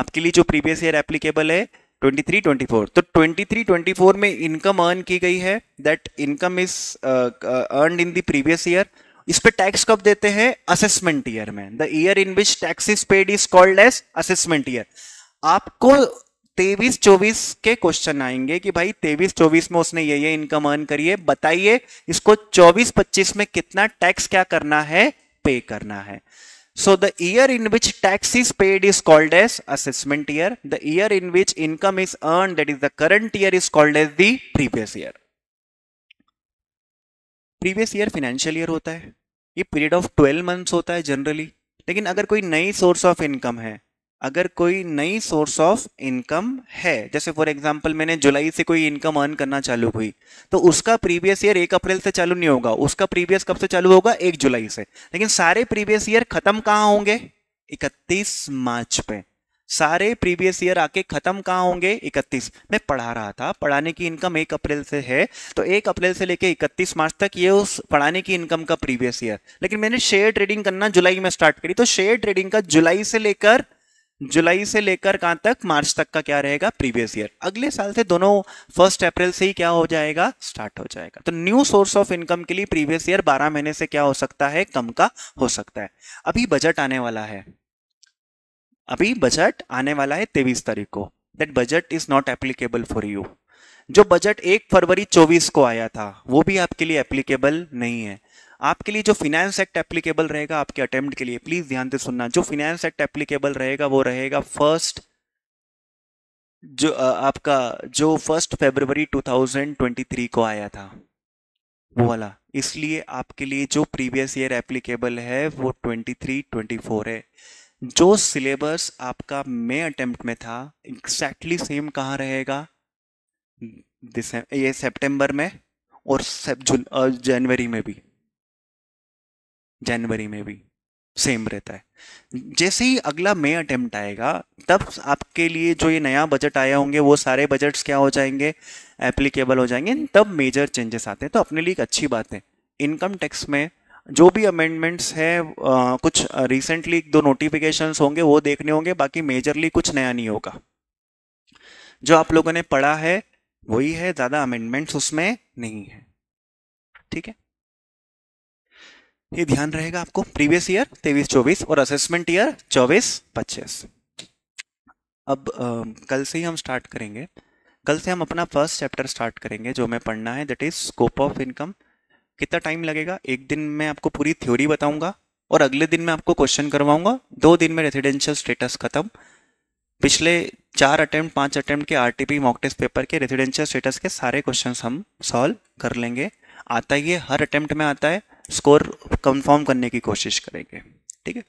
आपके लिए जो प्रीवियस ईयर एप्लीकेबल है 23 24 तो 23 24 में इनकम अर्न की गई है that income is earn in the previous year इस पे टैक्स कब देते हैं असेसमेंट ईयर में the year in which tax is paid is called as assessment year आपको तेवीस चौबीस के क्वेश्चन आएंगे कि भाई तेवीस चौबीस में उसने ये ये इनकम अर्न करिए बताइए इसको चौबीस पच्चीस में कितना टैक्स क्या करना है पे करना है So the year in which tax is paid is called as assessment year. The year in which income is earned, that is the current year, is called as the previous year. previous year financial year hota hai ye period of 12 months hota hai generally lekin agar koi nayi source of income hai अगर कोई नई source of income है जैसे for example मैंने जुलाई से कोई income earn करना चालू हुई तो उसका प्रीवियस ईयर एक अप्रैल से चालू नहीं होगा उसका प्रीवियस कब से चालू होगा एक जुलाई से लेकिन सारे प्रीवियस ईयर खत्म कहाँ होंगे इकतीस मार्च पे सारे प्रीवियस ईयर आके खत्म कहाँ होंगे 31 मैं पढ़ा रहा था पढ़ाने की इनकम एक अप्रैल से है तो एक अप्रैल से लेके 31 मार्च तक ये उस पढ़ाने की इनकम का प्रीवियस ईयर लेकिन मैंने शेयर ट्रेडिंग करना जुलाई में स्टार्ट करी तो शेयर ट्रेडिंग का जुलाई से लेकर जुलाई से लेकर कहां तक मार्च तक का क्या रहेगा प्रीवियस ईयर अगले साल से दोनों फर्स्ट अप्रैल से ही क्या हो जाएगा स्टार्ट हो जाएगा तो न्यू सोर्स ऑफ इनकम के लिए प्रीवियस ईयर 12 महीने से क्या हो सकता है कम का हो सकता है अभी बजट आने वाला है अभी बजट आने वाला है तेईस तारीख को that budget is not applicable for you जो बजट एक फरवरी चौबीस को आया था वो भी आपके लिए एप्लीकेबल नहीं है आपके लिए जो फिनेंस एक्ट एप्लीकेबल रहेगा आपके अटेम्प्ट के लिए प्लीज ध्यान से सुनना जो फिनेंस एक्ट एप्लीकेबल रहेगा वो रहेगा फर्स्ट जो आपका जो फर्स्ट फेब्रवरी 2023 को आया था वो वाला इसलिए आपके लिए जो प्रीवियस ईयर एप्लीकेबल है वो 23 24 है जो सिलेबस आपका मे अटेम्प्ट में था एग्जैक्टली सेम कहाँ रहेगा दिसंबर ये सितंबर में और जनवरी में भी जनवरी में भी सेम रहता है जैसे ही अगला मई अटेम्प्ट आएगा तब आपके लिए जो ये नया बजट आया होंगे वो सारे बजट्स क्या हो जाएंगे एप्लीकेबल हो जाएंगे तब मेजर चेंजेस आते हैं तो अपने लिए एक अच्छी बात है इनकम टैक्स में जो भी अमेंडमेंट्स है आ, कुछ रिसेंटली दो नोटिफिकेशन होंगे वो देखने होंगे बाकी मेजरली कुछ नया नहीं होगा जो आप लोगों ने पढ़ा है वही है ज़्यादा अमेंडमेंट्स उसमें नहीं है ठीक है ये ध्यान रहेगा आपको प्रीवियस ईयर तेईस चौबीस और असेसमेंट ईयर चौबीस पच्चीस अब आ, कल से ही हम स्टार्ट करेंगे कल से हम अपना फर्स्ट चैप्टर स्टार्ट करेंगे जो हमें पढ़ना है that is scope of income कितना टाइम लगेगा एक दिन में आपको पूरी थ्योरी बताऊंगा और अगले दिन में आपको क्वेश्चन करवाऊंगा दो दिन में रेजिडेंशियल स्टेटस खत्म पिछले चार अटेम्प्ट पांच अटेम्प्ट के आरटीपी मॉक टेस्ट पेपर के रेजिडेंशियल स्टेटस के सारे क्वेश्चन हम सॉल्व कर लेंगे आता ही है हर अटेम्प्ट में आता है स्कोर कंफर्म करने की कोशिश करेंगे ठीक है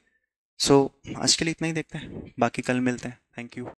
सो आज के लिए इतना ही देखते हैं बाकी कल मिलते हैं थैंक यू